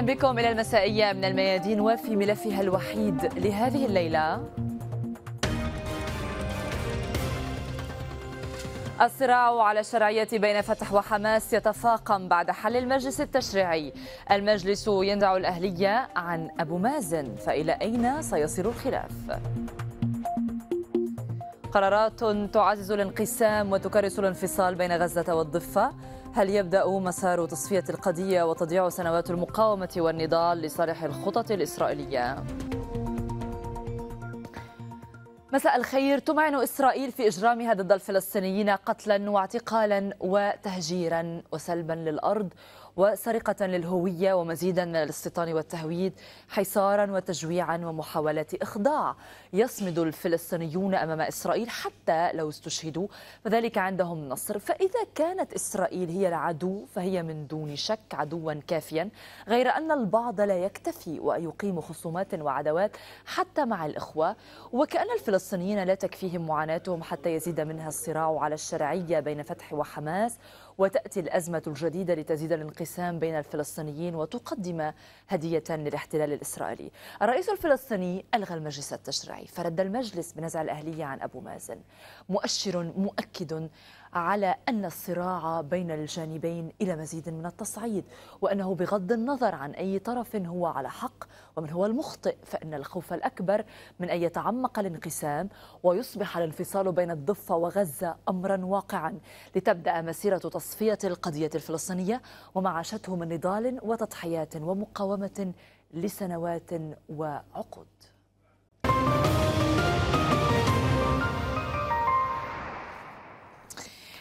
اهلا بكم الى المسائيه من الميادين وفي ملفها الوحيد لهذه الليله الصراع على الشرعية بين فتح وحماس يتفاقم بعد حل المجلس التشريعي المجلس يندع الأهلية عن أبو مازن فإلى أين سيصير الخلاف؟ قرارات تعزز الانقسام وتكرس الانفصال بين غزة والضفة هل يبدأ مسار تصفية القضية وتضيع سنوات المقاومة والنضال لصالح الخطط الإسرائيلية؟ مساء الخير تمعن إسرائيل في إجرامها ضد الفلسطينيين قتلا واعتقالا وتهجيرا وسلبا للأرض وسرقة للهوية ومزيدا من الاستيطان والتهويد حصارا وتجويعا ومحاولات إخضاع يصمد الفلسطينيون أمام إسرائيل حتى لو استشهدوا فذلك عندهم نصر فإذا كانت إسرائيل هي العدو فهي من دون شك عدوا كافيا غير أن البعض لا يكتفي ويقيم خصومات وعداوات حتى مع الإخوة وكأن الفلسطينيين لا تكفيهم معاناتهم حتى يزيد منها الصراع على الشرعية بين فتح وحماس وتأتي الأزمة الجديدة لتزيد الانقسام بين الفلسطينيين وتقدم هدية للاحتلال الإسرائيلي الرئيس الفلسطيني ألغى المجلس التشريعي فرد المجلس بنزع الأهلية عن أبو مازن مؤشر مؤكد على أن الصراع بين الجانبين إلى مزيد من التصعيد وأنه بغض النظر عن أي طرف هو على حق ومن هو المخطئ فإن الخوف الأكبر من أن يتعمق الانقسام ويصبح الانفصال بين الضفة وغزة أمرا واقعا لتبدأ مسيرة تصفية القضية الفلسطينية ومعاشته من نضال وتضحيات ومقاومة لسنوات وعقود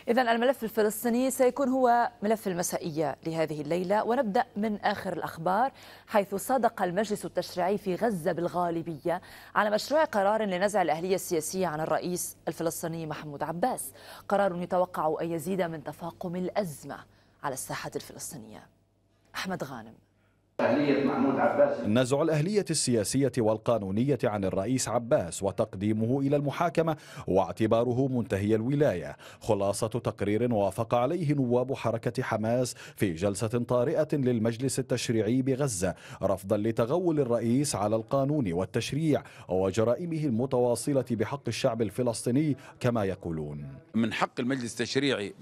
إذا الملف الفلسطيني سيكون هو ملف المسائية لهذه الليلة ونبدأ من آخر الأخبار حيث صادق المجلس التشريعي في غزة بالغالبية على مشروع قرار لنزع الأهلية السياسية عن الرئيس الفلسطيني محمود عباس قرار يتوقع أن يزيد من تفاقم الأزمة على الساحة الفلسطينية أحمد غانم نزع الأهلية السياسية والقانونية عن الرئيس عباس وتقديمه إلى المحاكمة واعتباره منتهي الولاية خلاصة تقرير وافق عليه نواب حركة حماس في جلسة طارئة للمجلس التشريعي بغزة رفضا لتغول الرئيس على القانون والتشريع وجرائمه المتواصلة بحق الشعب الفلسطيني كما يقولون من حق المجلس التشريعي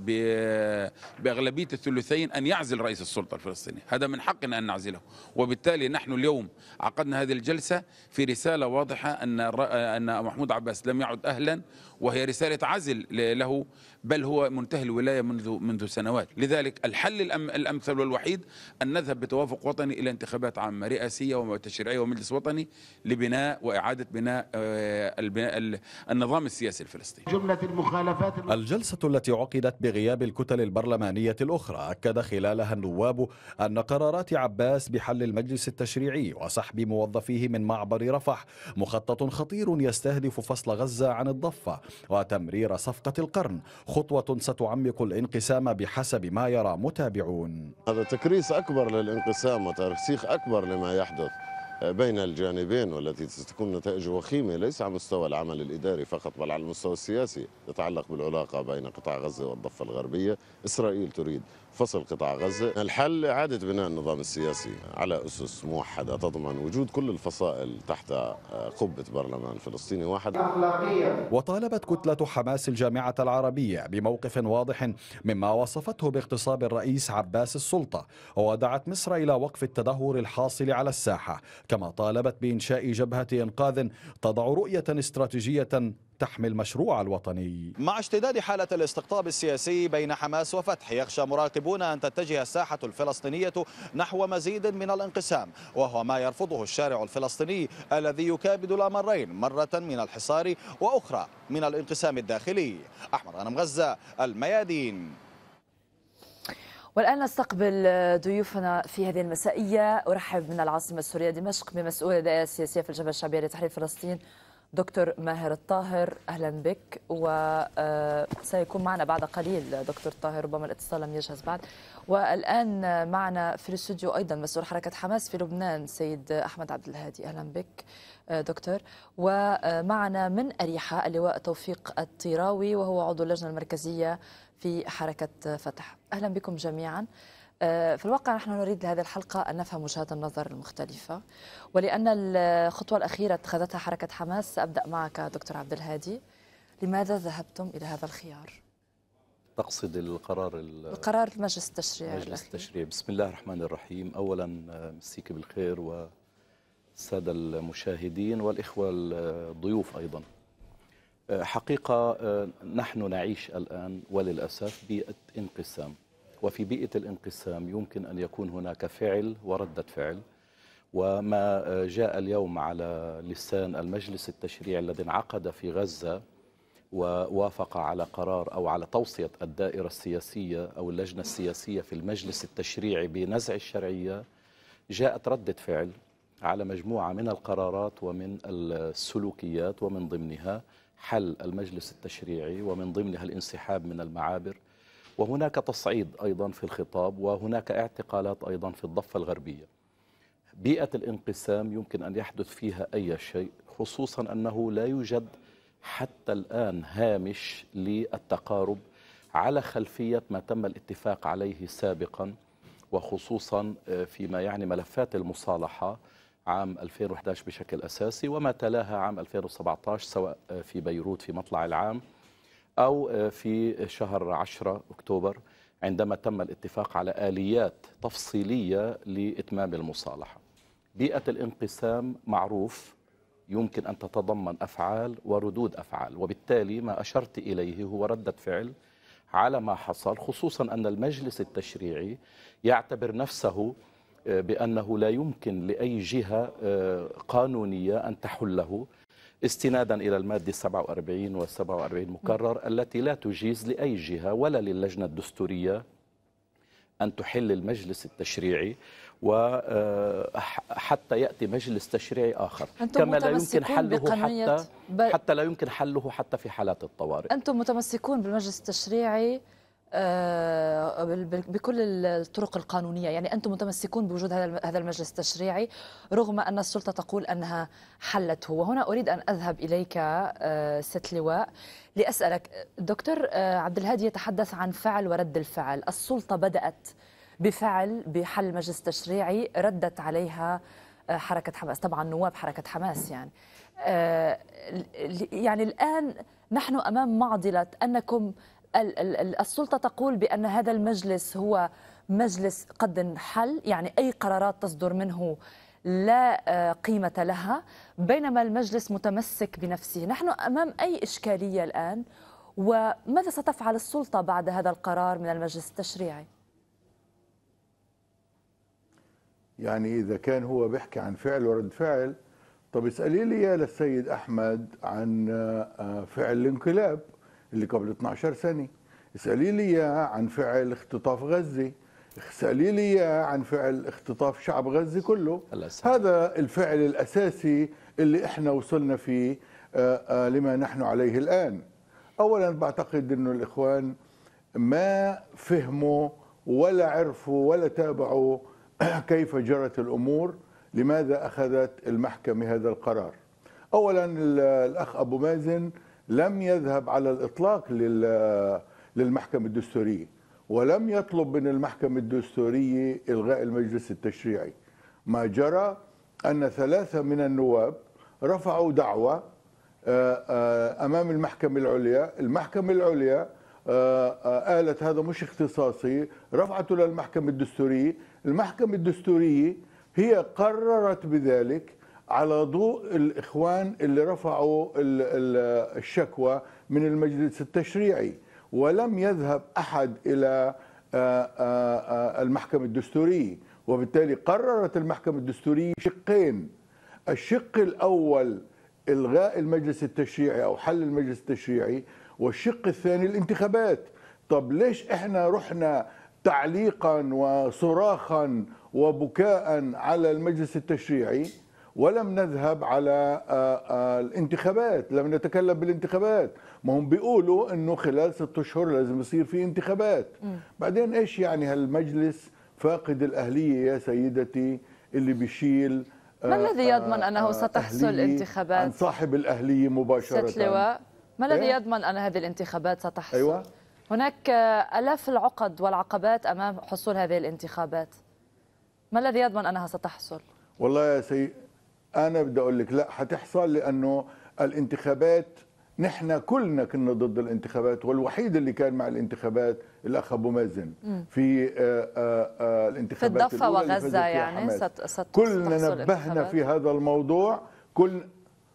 بأغلبية الثلثين أن يعزل رئيس السلطة الفلسطينية هذا من حقنا أن نعزله وبالتالي نحن اليوم عقدنا هذه الجلسة في رسالة واضحة أن أن محمود عباس لم يعد أهلا وهي رسالة عزل له بل هو منتهي الولاية منذ منذ سنوات لذلك الحل الأمثل والوحيد أن نذهب بتوافق وطني إلى انتخابات عامة رئاسية وتشريعية ومجلس وطني لبناء وإعادة بناء آه، النظام السياسي الفلسطيني جملة المخالفات الجلسة التي عقدت بغياب الكتل البرلمانية الأخرى أكد خلالها النواب أن قرارات عباس بحل المجلس التشريعي وسحب موظفيه من معبر رفح مخطط خطير يستهدف فصل غزة عن الضفة وتمرير صفقة القرن خطوة ستعمق الانقسام بحسب ما يرى متابعون هذا تكريس أكبر للانقسام وترسيخ أكبر لما يحدث بين الجانبين والتي ستكون نتائج وخيمة ليس على مستوى العمل الإداري فقط بل على المستوى السياسي يتعلق بالعلاقة بين قطاع غزة والضفة الغربية إسرائيل تريد فصل قطاع غزة الحل إعادة بناء النظام السياسي على أسس موحدة تضمن وجود كل الفصائل تحت آه، قبة برلمان فلسطيني واحد وطالبت كتلة حماس الجامعة العربية بموقف واضح مما وصفته باغتصاب الرئيس عباس السلطة ودعت مصر إلى وقف التدهور الحاصل على الساحة كما طالبت بإنشاء جبهة إنقاذ تضع رؤية استراتيجية تحمي المشروع الوطني مع اشتداد حالة الاستقطاب السياسي بين حماس وفتح يخشى مراقبون أن تتجه الساحة الفلسطينية نحو مزيد من الانقسام وهو ما يرفضه الشارع الفلسطيني الذي يكابد الأمرين مرة من الحصار وأخرى من الانقسام الداخلي أحمد غنم غزة الميادين والآن نستقبل ضيوفنا في هذه المسائية أرحب من العاصمة السورية دمشق بمسؤول الدائرة السياسية في الجبهة الشعبية لتحرير فلسطين دكتور ماهر الطاهر اهلا بك وسيكون آه، معنا بعد قليل دكتور طاهر ربما الاتصال لم يجهز بعد والان معنا في الاستوديو ايضا مسؤول حركه حماس في لبنان سيد احمد عبد الهادي اهلا بك آه، دكتور ومعنا آه، من اريحه اللواء توفيق الطيراوي وهو عضو اللجنه المركزيه في حركه فتح اهلا بكم جميعا آه، في الواقع نحن نريد لهذه الحلقة أن نفهم وجهات النظر المختلفة ولأن الخطوة الأخيرة اتخذتها حركة حماس سأبدأ معك دكتور عبد الهادي لماذا ذهبتم إلى هذا الخيار؟ تقصد القرار القرار المجلس التشريعي مجلس التشريعي بسم الله الرحمن الرحيم أولا آه، مسيك بالخير والسادة المشاهدين والإخوة الضيوف أيضا آه، حقيقة نحن نعيش الآن وللأسف بيئة انقسام وفي بيئة الانقسام يمكن أن يكون هناك فعل وردة فعل وما جاء اليوم على لسان المجلس التشريعي الذي انعقد في غزة ووافق على قرار أو على توصية الدائرة السياسية أو اللجنة السياسية في المجلس التشريعي بنزع الشرعية جاءت ردة فعل على مجموعة من القرارات ومن السلوكيات ومن ضمنها حل المجلس التشريعي ومن ضمنها الانسحاب من المعابر وهناك تصعيد أيضا في الخطاب وهناك اعتقالات أيضا في الضفة الغربية بيئة الانقسام يمكن أن يحدث فيها أي شيء خصوصا أنه لا يوجد حتى الآن هامش للتقارب على خلفية ما تم الاتفاق عليه سابقا وخصوصا آه، فيما يعني ملفات المصالحة عام 2011 بشكل أساسي وما تلاها عام 2017 سواء آه، في بيروت في مطلع العام أو آه، في شهر 10 أكتوبر عندما تم الاتفاق على آليات تفصيلية لإتمام المصالحة بيئة الانقسام معروف يمكن أن تتضمن أفعال وردود أفعال وبالتالي ما أشرت إليه هو ردة فعل على ما حصل خصوصا أن المجلس التشريعي يعتبر نفسه آه، بأنه لا يمكن لأي جهة آه، قانونية أن تحله استنادا إلى المادة 47 و 47 مكرر التي لا تجيز لأي جهة ولا للجنة الدستورية أن تحل المجلس التشريعي وحتى آه، يأتي مجلس تشريعي آخر كما لا يمكن حله حتى, حتى لا يمكن حله حتى في حالات الطوارئ أنتم متمسكون بالمجلس التشريعي آه، بكل الطرق القانونية يعني أنتم متمسكون بوجود هذا المجلس التشريعي رغم أن السلطة تقول أنها حلته وهنا أريد أن أذهب إليك آه، ست لواء لأسألك دكتور آه، عبد الهادي يتحدث عن فعل ورد الفعل السلطة بدأت بفعل بحل مجلس تشريعي ردت عليها حركة حماس طبعا نواب حركة حماس يعني يعني الآن نحن أمام معضلة أنكم السلطة تقول بأن هذا المجلس هو مجلس قد انحل يعني أي قرارات تصدر منه لا آه، قيمة لها بينما المجلس متمسك بنفسه نحن أمام أي إشكالية الآن وماذا ستفعل السلطة بعد هذا القرار من المجلس التشريعي يعني إذا كان هو بيحكي عن فعل ورد فعل طب اسألي لي يا للسيد أحمد عن آه، فعل الانقلاب اللي قبل 12 سنه اسالي لي اياه عن فعل اختطاف غزه اسالي لي اياه عن فعل اختطاف شعب غزه كله هذا الفعل الاساسي اللي احنا وصلنا فيه آه، آه، لما نحن عليه الان اولا بعتقد انه الاخوان ما فهموا ولا عرفوا ولا تابعوا كيف جرت الامور لماذا اخذت المحكمه هذا القرار اولا الاخ ابو مازن لم يذهب على الإطلاق للمحكمة الدستورية ولم يطلب من المحكمة الدستورية إلغاء المجلس التشريعي ما جرى أن ثلاثة من النواب رفعوا دعوة آه، آه، أمام المحكمة العليا المحكمة العليا آه، قالت هذا مش اختصاصي رفعته للمحكمة الدستورية المحكمة الدستورية هي قررت بذلك على ضوء الإخوان اللي رفعوا الشكوى من المجلس التشريعي ولم يذهب أحد إلى آه، آه، المحكمة الدستورية وبالتالي قررت المحكمة الدستورية شقين الشق الأول إلغاء المجلس التشريعي أو حل المجلس التشريعي والشق الثاني الانتخابات طب ليش إحنا رحنا تعليقا وصراخا وبكاء على المجلس التشريعي ولم نذهب على آه، آه، الانتخابات لم نتكلم بالانتخابات ما هم بيقولوا انه خلال ست اشهر لازم يصير في انتخابات م. بعدين ايش يعني هالمجلس فاقد الاهليه يا سيدتي اللي بيشيل آه، ما الذي يضمن انه ستحصل انتخابات عن صاحب الاهليه مباشره ست لواء ما الذي إيه؟ يضمن ان هذه الانتخابات ستحصل أيوة؟ هناك الاف العقد والعقبات امام حصول هذه الانتخابات ما الذي يضمن انها ستحصل والله يا سيدي انا بدي اقول لك لا حتحصل لانه الانتخابات نحن كلنا كنا ضد الانتخابات والوحيد اللي كان مع الانتخابات الاخ ابو مازن في آآ آه، آآ آه، آه، الانتخابات في الضفه وغزه يعني ست ست كلنا نبهنا في هذا الموضوع كل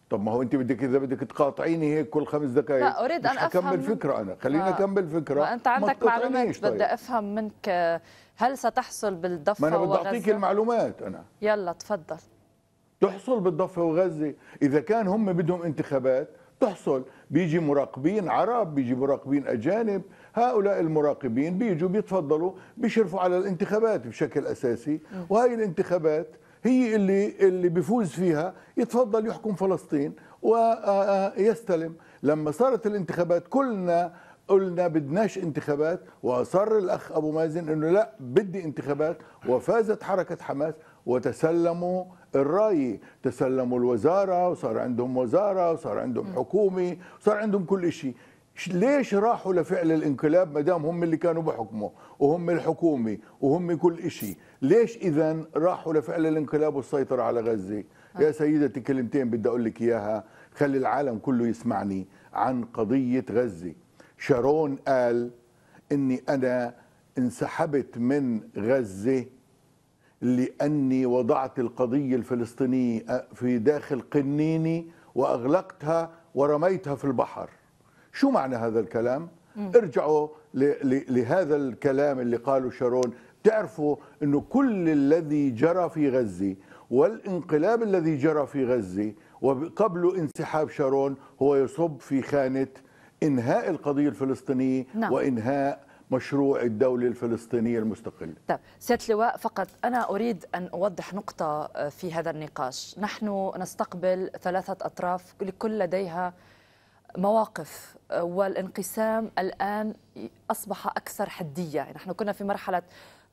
طب ما هو انت بدك اذا بدك تقاطعيني هيك كل خمس دقائق لا اريد ان افهم اكمل فكره انا خليني اكمل فكره ما انت عندك معلومات طيب. بدي افهم منك هل ستحصل بالضفه ما انا بدي اعطيك المعلومات انا يلا تفضل تحصل بالضفه وغزه اذا كان هم بدهم انتخابات تحصل بيجي مراقبين عرب بيجي مراقبين أجانب هؤلاء المراقبين بيجوا بيتفضلوا بيشرفوا على الانتخابات بشكل أساسي وهي الانتخابات هي اللي اللي بيفوز فيها يتفضل يحكم فلسطين ويستلم لما صارت الانتخابات كلنا قلنا بدناش انتخابات واصر الاخ ابو مازن انه لا بدي انتخابات وفازت حركه حماس وتسلموا الرأي تسلموا الوزارة وصار عندهم وزارة وصار عندهم حكومة وصار عندهم كل شيء ليش راحوا لفعل الانقلاب ما دام هم اللي كانوا بحكمه وهم الحكومه وهم كل شيء ليش اذا راحوا لفعل الانقلاب والسيطره على غزه آه. يا سيدتي كلمتين بدي اقول لك اياها خلي العالم كله يسمعني عن قضيه غزه شارون قال اني انا انسحبت من غزه لأني وضعت القضية الفلسطينية آه، في داخل قنيني وأغلقتها ورميتها في البحر شو معنى هذا الكلام؟ م. ارجعوا لهذا الكلام اللي قاله شارون تعرفوا أنه كل الذي جرى في غزة والانقلاب الذي جرى في غزة وقبل انسحاب شارون هو يصب في خانة إنهاء القضية الفلسطينية نعم. وإنهاء مشروع الدولة الفلسطينية المستقلة طيب سيادة لواء فقط أنا أريد أن أوضح نقطة آه، في هذا النقاش نحن نستقبل ثلاثة أطراف لكل لديها مواقف والانقسام الآن أصبح أكثر حدية يعني نحن كنا في مرحلة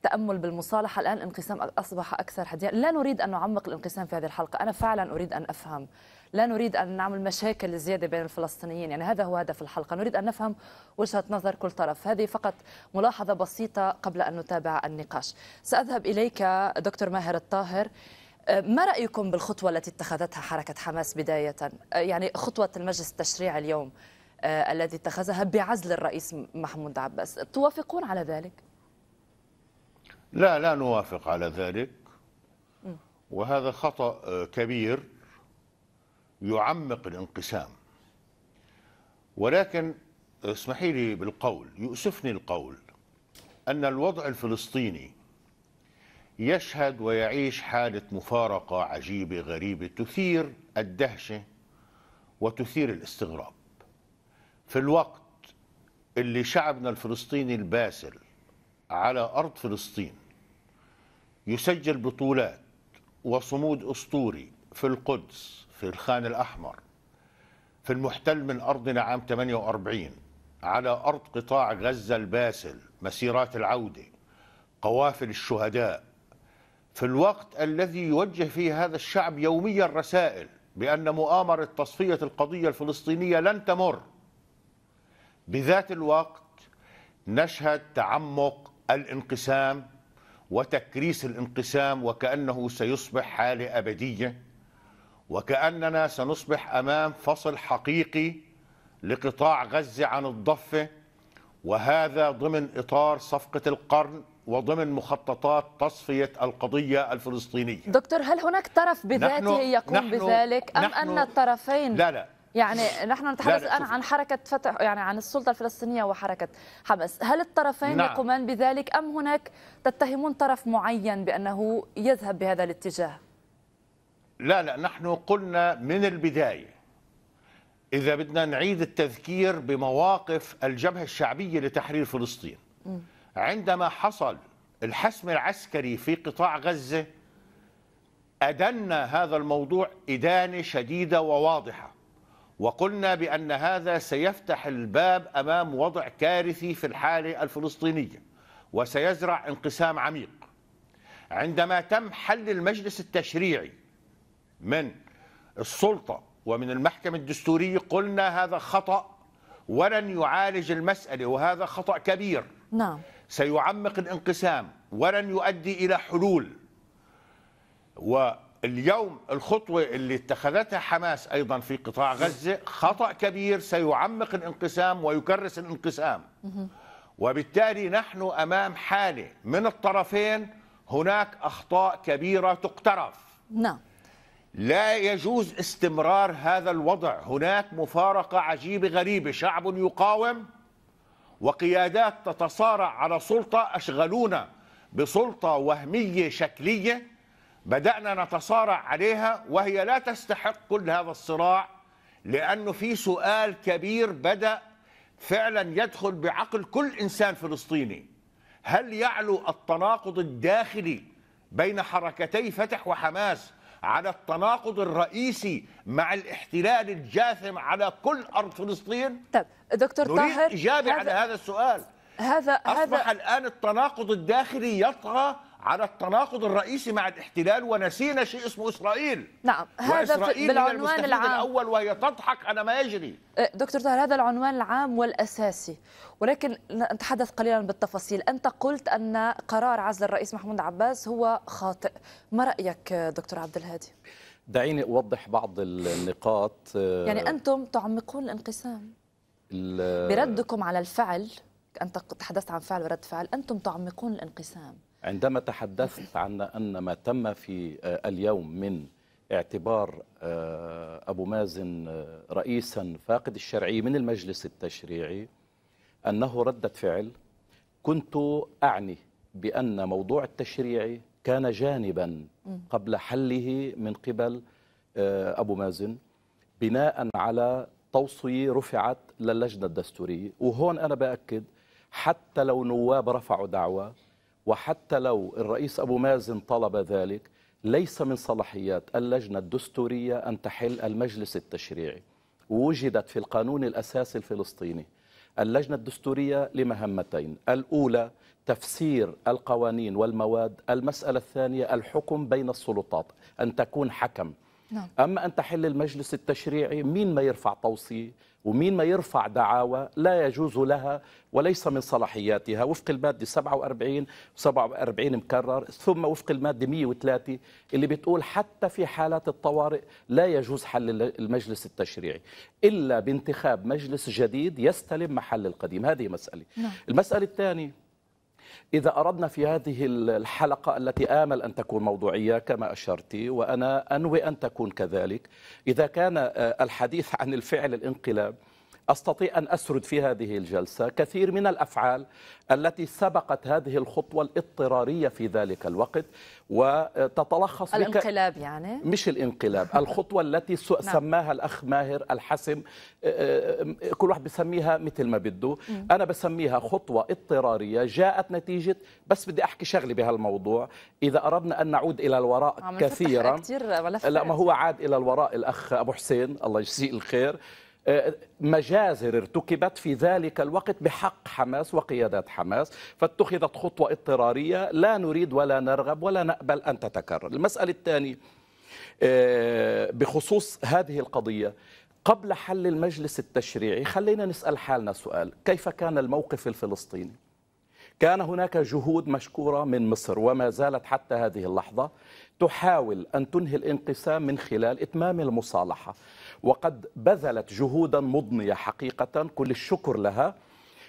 تامل بالمصالحه الان انقسام اصبح اكثر حدية لا نريد ان نعمق الانقسام في هذه الحلقه انا فعلا اريد ان افهم لا نريد ان نعمل مشاكل زياده بين الفلسطينيين يعني هذا هو هدف الحلقه نريد ان نفهم وجهه نظر كل طرف هذه فقط ملاحظه بسيطه قبل ان نتابع النقاش ساذهب اليك دكتور ماهر الطاهر ما رايكم بالخطوه التي اتخذتها حركه حماس بدايه يعني خطوه المجلس التشريعي اليوم آه، التي اتخذها بعزل الرئيس محمود عباس توافقون على ذلك؟ لا لا نوافق على ذلك وهذا خطأ آه، كبير يعمق الانقسام ولكن اسمحي لي بالقول يؤسفني القول أن الوضع الفلسطيني يشهد ويعيش حالة مفارقة عجيبة غريبة تثير الدهشة وتثير الاستغراب في الوقت اللي شعبنا الفلسطيني الباسل على أرض فلسطين يسجل بطولات وصمود أسطوري في القدس في الخان الأحمر في المحتل من أرضنا عام 48 على أرض قطاع غزة الباسل مسيرات العودة قوافل الشهداء في الوقت الذي يوجه فيه هذا الشعب يوميا رسائل بأن مؤامرة تصفية القضية الفلسطينية لن تمر بذات الوقت نشهد تعمق الانقسام وتكريس الانقسام وكأنه سيصبح حالة أبدية وكأننا سنصبح أمام فصل حقيقي لقطاع غزة عن الضفة وهذا ضمن إطار صفقة القرن وضمن مخططات تصفية القضية الفلسطينية دكتور هل هناك طرف بذاته يقوم نحن بذلك أم نحن أن الطرفين لا لا يعني نحن نتحدث الان عن حركه فتح يعني عن السلطه الفلسطينيه وحركه حماس، هل الطرفين نعم. يقومان بذلك ام هناك تتهمون طرف معين بانه يذهب بهذا الاتجاه؟ لا لا نحن قلنا من البدايه اذا بدنا نعيد التذكير بمواقف الجبهه الشعبيه لتحرير فلسطين عندما حصل الحسم العسكري في قطاع غزه أدنا هذا الموضوع إدانة شديدة وواضحة وقلنا بأن هذا سيفتح الباب أمام وضع كارثي في الحالة الفلسطينية وسيزرع انقسام عميق عندما تم حل المجلس التشريعي من السلطة ومن المحكمة الدستورية قلنا هذا خطأ ولن يعالج المسألة وهذا خطأ كبير نعم سيعمق الانقسام ولن يؤدي إلى حلول و اليوم الخطوة اللي اتخذتها حماس أيضا في قطاع غزة خطأ كبير سيعمق الانقسام ويكرس الانقسام وبالتالي نحن أمام حالة من الطرفين هناك أخطاء كبيرة تقترف نعم لا يجوز استمرار هذا الوضع هناك مفارقة عجيبة غريبة شعب يقاوم وقيادات تتصارع على سلطة أشغلونا بسلطة وهمية شكلية بدأنا نتصارع عليها وهي لا تستحق كل هذا الصراع لأنه في سؤال كبير بدأ فعلا يدخل بعقل كل إنسان فلسطيني هل يعلو التناقض الداخلي بين حركتي فتح وحماس على التناقض الرئيسي مع الاحتلال الجاثم على كل أرض فلسطين؟ طب دكتور طاهر إجابة هذا على هذا السؤال هذا أصبح هذا الآن التناقض الداخلي يطغى على التناقض الرئيسي مع الاحتلال ونسينا شيء اسمه اسرائيل نعم هذا بالعنوان العام الاول وهي تضحك على ما يجري أه، دكتور طاهر هذا العنوان العام والاساسي ولكن نتحدث قليلا بالتفاصيل انت قلت ان قرار عزل الرئيس محمود عباس هو خاطئ ما رايك دكتور عبد الهادي دعيني اوضح بعض النقاط أه، يعني انتم تعمقون الانقسام بردكم على الفعل انت تحدثت عن فعل ورد فعل انتم تعمقون الانقسام عندما تحدثت عن أن ما تم في آه، اليوم من اعتبار آه، أبو مازن آه، رئيسا فاقد الشرعية من المجلس التشريعي أنه ردة فعل كنت أعني بأن موضوع التشريعي كان جانبا قبل حله من قبل أبو مازن بناء على توصية رفعت للجنة الدستورية وهون أنا بأكد حتى لو نواب رفعوا دعوة وحتى لو الرئيس أبو مازن طلب ذلك ليس من صلاحيات اللجنة الدستورية أن تحل المجلس التشريعي ووجدت في القانون الأساسي الفلسطيني اللجنة الدستورية لمهمتين الأولى تفسير القوانين والمواد المسألة الثانية الحكم بين السلطات أن تكون حكم نعم. أما أن تحل المجلس التشريعي مين ما يرفع توصية ومين ما يرفع دعاوى لا يجوز لها وليس من صلاحياتها وفق المادة 47 47 مكرر ثم وفق المادة 103 اللي بتقول حتى في حالات الطوارئ لا يجوز حل المجلس التشريعي إلا بانتخاب مجلس جديد يستلم محل القديم هذه مسألة نعم. المسألة الثانية إذا أردنا في هذه الحلقة التي آمل أن تكون موضوعية كما أشرت وأنا أنوي أن تكون كذلك إذا كان آه، الحديث عن الفعل الانقلاب استطيع ان اسرد في هذه الجلسه كثير من الافعال التي سبقت هذه الخطوه الاضطراريه في ذلك الوقت وتتلخص الانقلاب بك يعني مش الانقلاب الخطوه التي نعم. سماها الاخ ماهر الحسم آه، آه، كل واحد بسميها مثل ما بده انا بسميها خطوه اضطراريه جاءت نتيجه بس بدي احكي شغله بهالموضوع اذا اردنا ان نعود الى الوراء كثيرا لا ما هو عاد الى الوراء الاخ ابو حسين الله يجزيه الخير آه، مجازر ارتكبت في ذلك الوقت بحق حماس وقيادات حماس فاتخذت خطوة اضطرارية لا نريد ولا نرغب ولا نقبل أن تتكرر المسألة الثانية آه، بخصوص هذه القضية قبل حل المجلس التشريعي خلينا نسأل حالنا سؤال كيف كان الموقف الفلسطيني كان هناك جهود مشكورة من مصر وما زالت حتى هذه اللحظة تحاول أن تنهي الانقسام من خلال إتمام المصالحة وقد بذلت جهودا مضنية حقيقة كل الشكر لها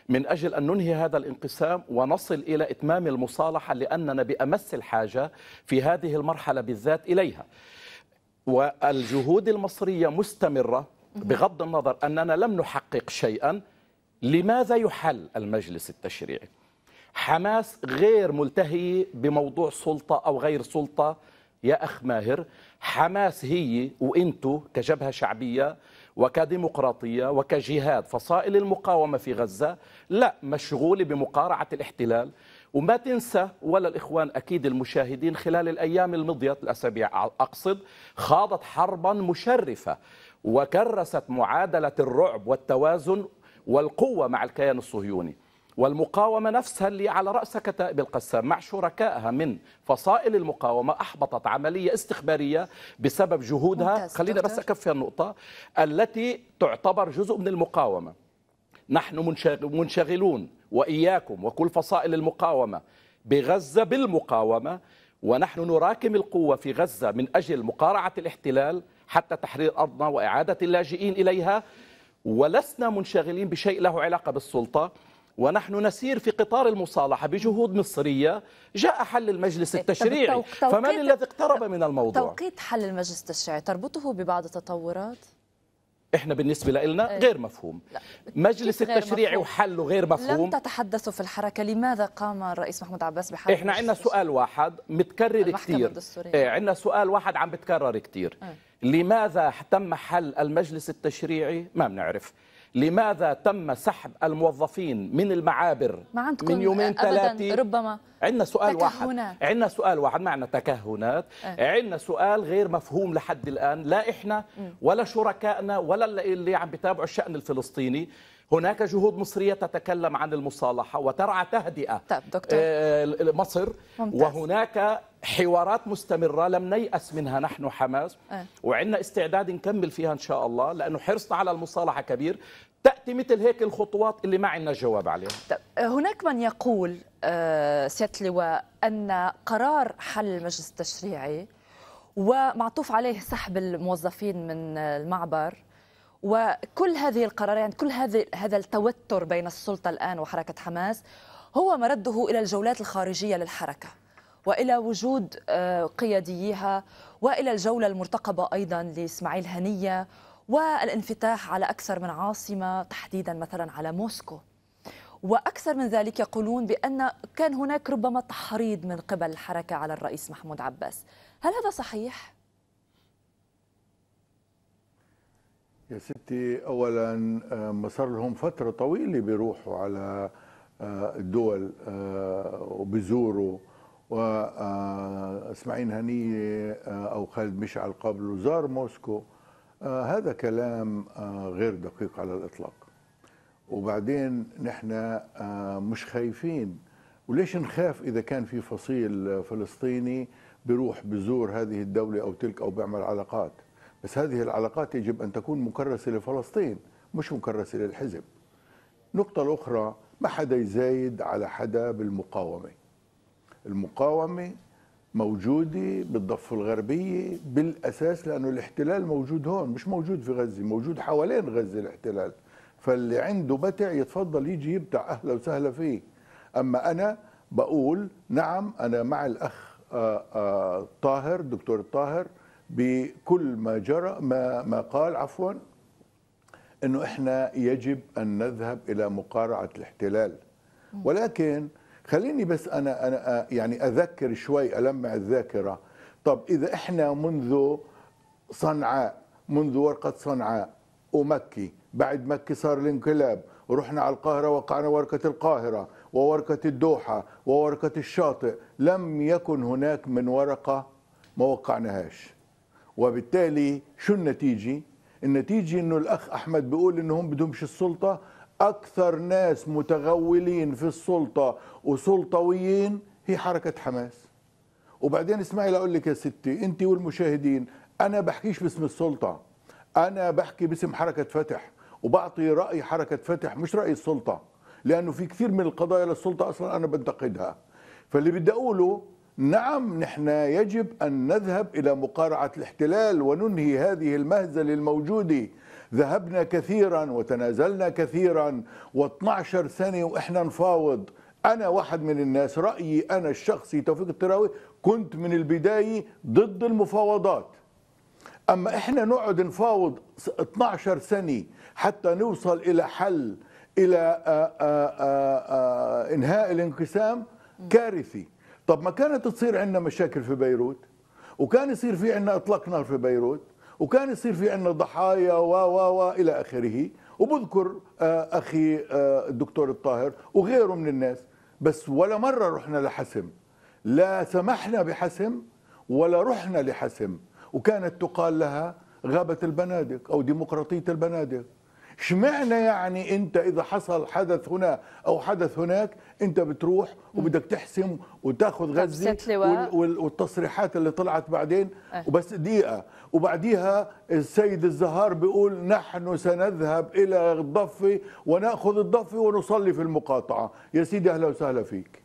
من أجل أن ننهي هذا الانقسام ونصل إلى إتمام المصالحة لأننا بأمس الحاجة في هذه المرحلة بالذات إليها والجهود المصرية مستمرة بغض النظر أننا لم نحقق شيئا لماذا يحل المجلس التشريعي حماس غير ملتهي بموضوع سلطة أو غير سلطة يا أخ ماهر حماس هي وانتو كجبهه شعبيه وكديمقراطيه وكجهاد فصائل المقاومه في غزه لا مشغوله بمقارعه الاحتلال وما تنسى ولا الإخوان أكيد المشاهدين خلال الأيام المضيت الأسابيع أقصد خاضت حربا مشرفة وكرست معادلة الرعب والتوازن والقوة مع الكيان الصهيوني والمقاومة نفسها اللي على رأسها كتائب القسام مع شركائها من فصائل المقاومة أحبطت عملية استخبارية بسبب جهودها خلينا بس أكفي النقطة التي تعتبر جزء من المقاومة نحن منشغلون وإياكم وكل فصائل المقاومة بغزة بالمقاومة ونحن نراكم القوة في غزة من أجل مقارعة الاحتلال حتى تحرير أرضنا وإعادة اللاجئين إليها ولسنا منشغلين بشيء له علاقة بالسلطة ونحن نسير في قطار المصالحة بجهود مصرية جاء حل المجلس طيب، التشريعي فمن الذي اقترب من الموضوع توقيت حل المجلس التشريعي تربطه ببعض التطورات احنا بالنسبه لنا إيه. غير مفهوم لا. مجلس التشريعي وحله غير مفهوم لم تتحدثوا في الحركه لماذا قام الرئيس محمود عباس بحل احنا عندنا سؤال واحد متكرر كثير إيه، عندنا سؤال واحد عم بتكرر كثير إيه. لماذا تم حل المجلس التشريعي ما بنعرف لماذا تم سحب الموظفين من المعابر ما عندكم من يومين ثلاثة ربما عندنا سؤال واحد عندنا سؤال واحد معنا تكهنات أه. عندنا سؤال غير مفهوم لحد الآن لا إحنا ولا شركائنا ولا اللي عم بتابعوا الشأن الفلسطيني هناك جهود مصرية تتكلم عن المصالحة وترعى تهدئة طيب دكتور. آه، مصر ممتاز. وهناك حوارات مستمرة لم نيأس منها نحن حماس أه. وعندنا استعداد نكمل فيها إن شاء الله لأنه حرصنا على المصالحة كبير تأتي مثل هيك الخطوات اللي ما عندنا جواب عليها طيب. هناك من يقول آه، سيادة اللواء أن قرار حل المجلس التشريعي ومعطوف عليه سحب الموظفين من المعبر وكل هذه القرارات يعني كل هذا هذا التوتر بين السلطه الان وحركه حماس هو مرده الى الجولات الخارجيه للحركه والى وجود آه، قياديها والى الجوله المرتقبه ايضا لاسماعيل هنيه والانفتاح على اكثر من عاصمه تحديدا مثلا على موسكو واكثر من ذلك يقولون بان كان هناك ربما تحريض من قبل الحركه على الرئيس محمود عباس هل هذا صحيح يا ستي اولا آه، مسار لهم فتره طويله بيروحوا على آه، الدول آه، وبزوروا واسماعيل هنيه او خالد مشعل قبله زار موسكو هذا كلام غير دقيق على الاطلاق وبعدين نحن مش خايفين وليش نخاف اذا كان في فصيل فلسطيني بيروح بزور هذه الدوله او تلك او بيعمل علاقات بس هذه العلاقات يجب أن تكون مكرسة لفلسطين مش مكرسة للحزب النقطة الأخرى ما حدا يزايد على حدا بالمقاومة المقاومة موجودة بالضفة الغربية بالأساس لأنه الاحتلال موجود هون مش موجود في غزة موجود حوالين غزة الاحتلال فاللي عنده بتع يتفضل يجي يبتع أهلا وسهلا فيه أما أنا بقول نعم أنا مع الأخ آه، آه، طاهر دكتور طاهر بكل ما جرى ما ما قال عفوا انه احنا يجب ان نذهب الى مقارعه الاحتلال ولكن خليني بس انا انا يعني اذكر شوي المع الذاكره طب اذا احنا منذ صنعاء منذ ورقه صنعاء ومكي بعد مكي صار الانقلاب ورحنا على القاهره وقعنا ورقه القاهره وورقه الدوحه وورقه الشاطئ لم يكن هناك من ورقه ما وقعناهاش وبالتالي شو النتيجة النتيجة انه الاخ احمد بيقول انهم بدهمش السلطة اكثر ناس متغولين في السلطة وسلطويين هي حركة حماس وبعدين اسمعي لأقول لك يا ستي انت والمشاهدين انا بحكيش باسم السلطة انا بحكي باسم حركة فتح وبعطي رأي حركة فتح مش رأي السلطة لأنه في كثير من القضايا للسلطة أصلا أنا بنتقدها فاللي بدي أقوله نعم نحن يجب أن نذهب إلى مقارعة الاحتلال وننهي هذه المهزلة الموجودة ذهبنا كثيرا وتنازلنا كثيرا و12 سنة وإحنا نفاوض أنا واحد من الناس رأيي أنا الشخصي توفيق التراوي كنت من البداية ضد المفاوضات أما إحنا نقعد نفاوض 12 سنة حتى نوصل إلى حل إلى آآ آآ آآ إنهاء الانقسام كارثي طب ما كانت تصير عندنا مشاكل في بيروت وكان يصير في عندنا اطلاق نار في بيروت وكان يصير في عندنا ضحايا و و و الى اخره وبذكر آه، اخي آه، الدكتور الطاهر وغيره من الناس بس ولا مره رحنا لحسم لا سمحنا بحسم ولا رحنا لحسم وكانت تقال لها غابه البنادق او ديمقراطيه البنادق شمعنا يعني انت اذا حصل حدث هنا او حدث هناك انت بتروح وبدك تحسم وتاخذ غزه والتصريحات اللي طلعت بعدين أه. وبس دقيقه وبعديها السيد الزهار بيقول نحن سنذهب الى الضفه وناخذ الضفه ونصلي في المقاطعه يا سيدي اهلا وسهلا فيك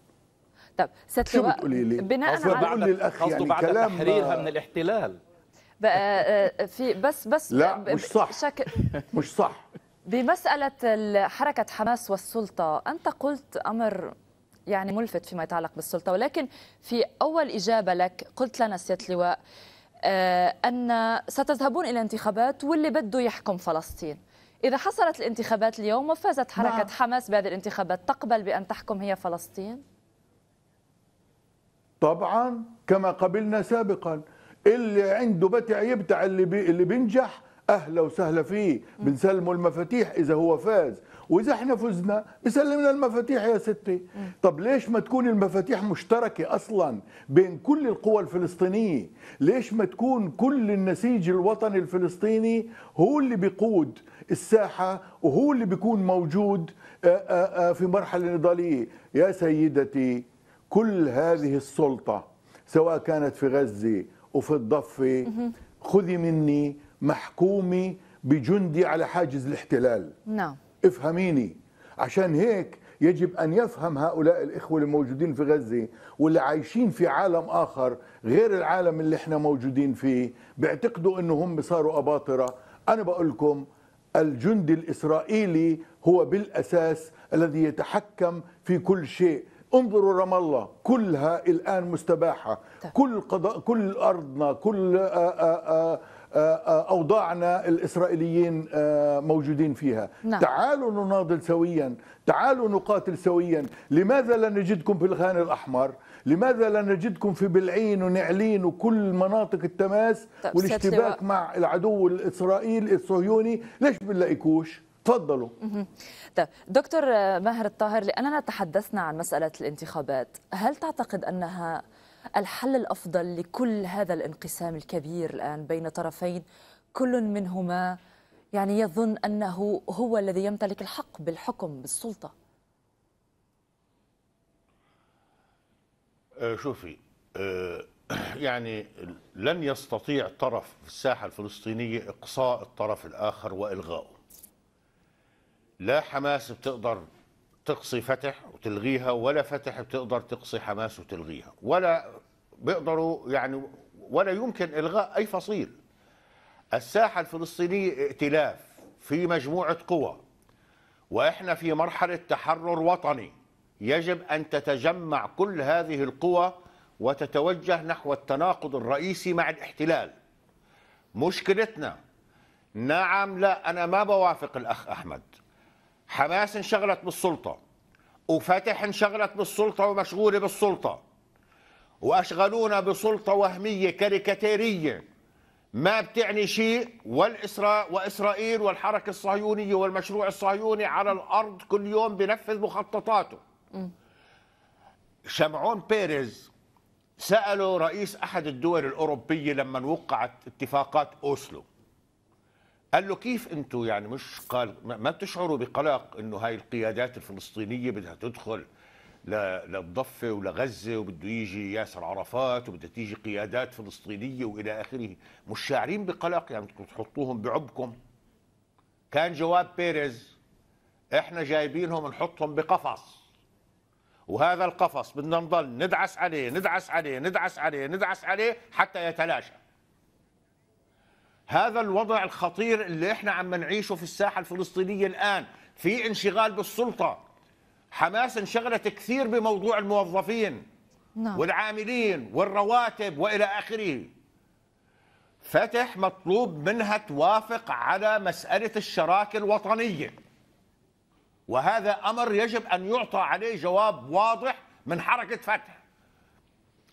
طب ست شو بتقولي لي بناء على بعد يعني بعد كلام تحريرها من الاحتلال بقى آه، آه، في بس بس لا مش صح شك... مش صح بمسألة حركة حماس والسلطة أنت قلت أمر يعني ملفت فيما يتعلق بالسلطة ولكن في أول إجابة لك قلت لنا سيادة لواء آه، أن ستذهبون إلى انتخابات واللي بده يحكم فلسطين إذا حصلت الانتخابات اليوم وفازت حركة ما. نعم. حماس بهذه الانتخابات تقبل بأن تحكم هي فلسطين؟ طبعا كما قبلنا سابقا اللي عنده بتع يبتع اللي بي اللي بينجح اهلا وسهلا فيه بنسلمه المفاتيح اذا هو فاز واذا احنا فزنا بسلمنا المفاتيح يا ستي طب ليش ما تكون المفاتيح مشتركه اصلا بين كل القوى الفلسطينيه ليش ما تكون كل النسيج الوطني الفلسطيني هو اللي بيقود الساحه وهو اللي بيكون موجود آه، آه، آه، في مرحله نضاليه يا سيدتي كل هذه السلطه سواء كانت في غزه وفي الضفه خذي مني محكومة بجندي على حاجز الاحتلال نعم افهميني عشان هيك يجب أن يفهم هؤلاء الإخوة الموجودين في غزة واللي عايشين في عالم آخر غير العالم اللي احنا موجودين فيه بيعتقدوا أنه هم صاروا أباطرة أنا بقول لكم الجندي الإسرائيلي هو بالأساس الذي يتحكم في كل شيء انظروا رام الله كلها الآن مستباحة طيب. كل, قضاء كل أرضنا كل آآ آه، آآ آه، آه، آه، آه، أوضاعنا الإسرائيليين آه، موجودين فيها نعم. تعالوا نناضل سويا تعالوا نقاتل سويا لماذا لا نجدكم في الخان الأحمر لماذا لا نجدكم في بلعين ونعلين وكل مناطق التماس والاشتباك مع العدو الإسرائيلي الصهيوني ليش بنلاقيكوش تفضلوا طيب دكتور ماهر الطاهر لأننا تحدثنا عن مسألة الانتخابات هل تعتقد أنها الحل الافضل لكل هذا الانقسام الكبير الان بين طرفين كل منهما يعني يظن انه هو الذي يمتلك الحق بالحكم بالسلطه أه، شوفي أه، يعني لن يستطيع طرف في الساحه الفلسطينيه اقصاء الطرف الاخر والغائه لا حماس بتقدر تقصي فتح وتلغيها ولا فتح بتقدر تقصي حماس وتلغيها ولا بيقدروا يعني ولا يمكن الغاء اي فصيل الساحه الفلسطينيه ائتلاف في مجموعه قوى واحنا في مرحله تحرر وطني يجب ان تتجمع كل هذه القوى وتتوجه نحو التناقض الرئيسي مع الاحتلال مشكلتنا نعم لا انا ما بوافق الاخ احمد حماس انشغلت بالسلطه وفتح انشغلت بالسلطه ومشغوله بالسلطه وأشغلونا بسلطة وهمية كاريكاتيرية ما بتعني شيء والإسراء وإسرائيل والحركة الصهيونية والمشروع الصهيوني على الأرض كل يوم بنفذ مخططاته شمعون بيريز سأله رئيس أحد الدول الأوروبية لما وقعت اتفاقات أوسلو قال له كيف أنتم يعني مش قال ما بتشعروا بقلق أنه هاي القيادات الفلسطينية بدها تدخل للضفه ولغزه وبده يجي ياسر عرفات وبده تيجي قيادات فلسطينيه والى اخره مش شاعرين بقلق يعني تحطوهم بعبكم كان جواب بيريز احنا جايبينهم نحطهم بقفص وهذا القفص بدنا نضل ندعس عليه ندعس عليه ندعس عليه ندعس عليه حتى يتلاشى هذا الوضع الخطير اللي احنا عم نعيشه في الساحه الفلسطينيه الان في انشغال بالسلطه حماس انشغلت كثير بموضوع الموظفين نعم. والعاملين والرواتب والى اخره فتح مطلوب منها توافق على مساله الشراكه الوطنيه وهذا امر يجب ان يعطى عليه جواب واضح من حركه فتح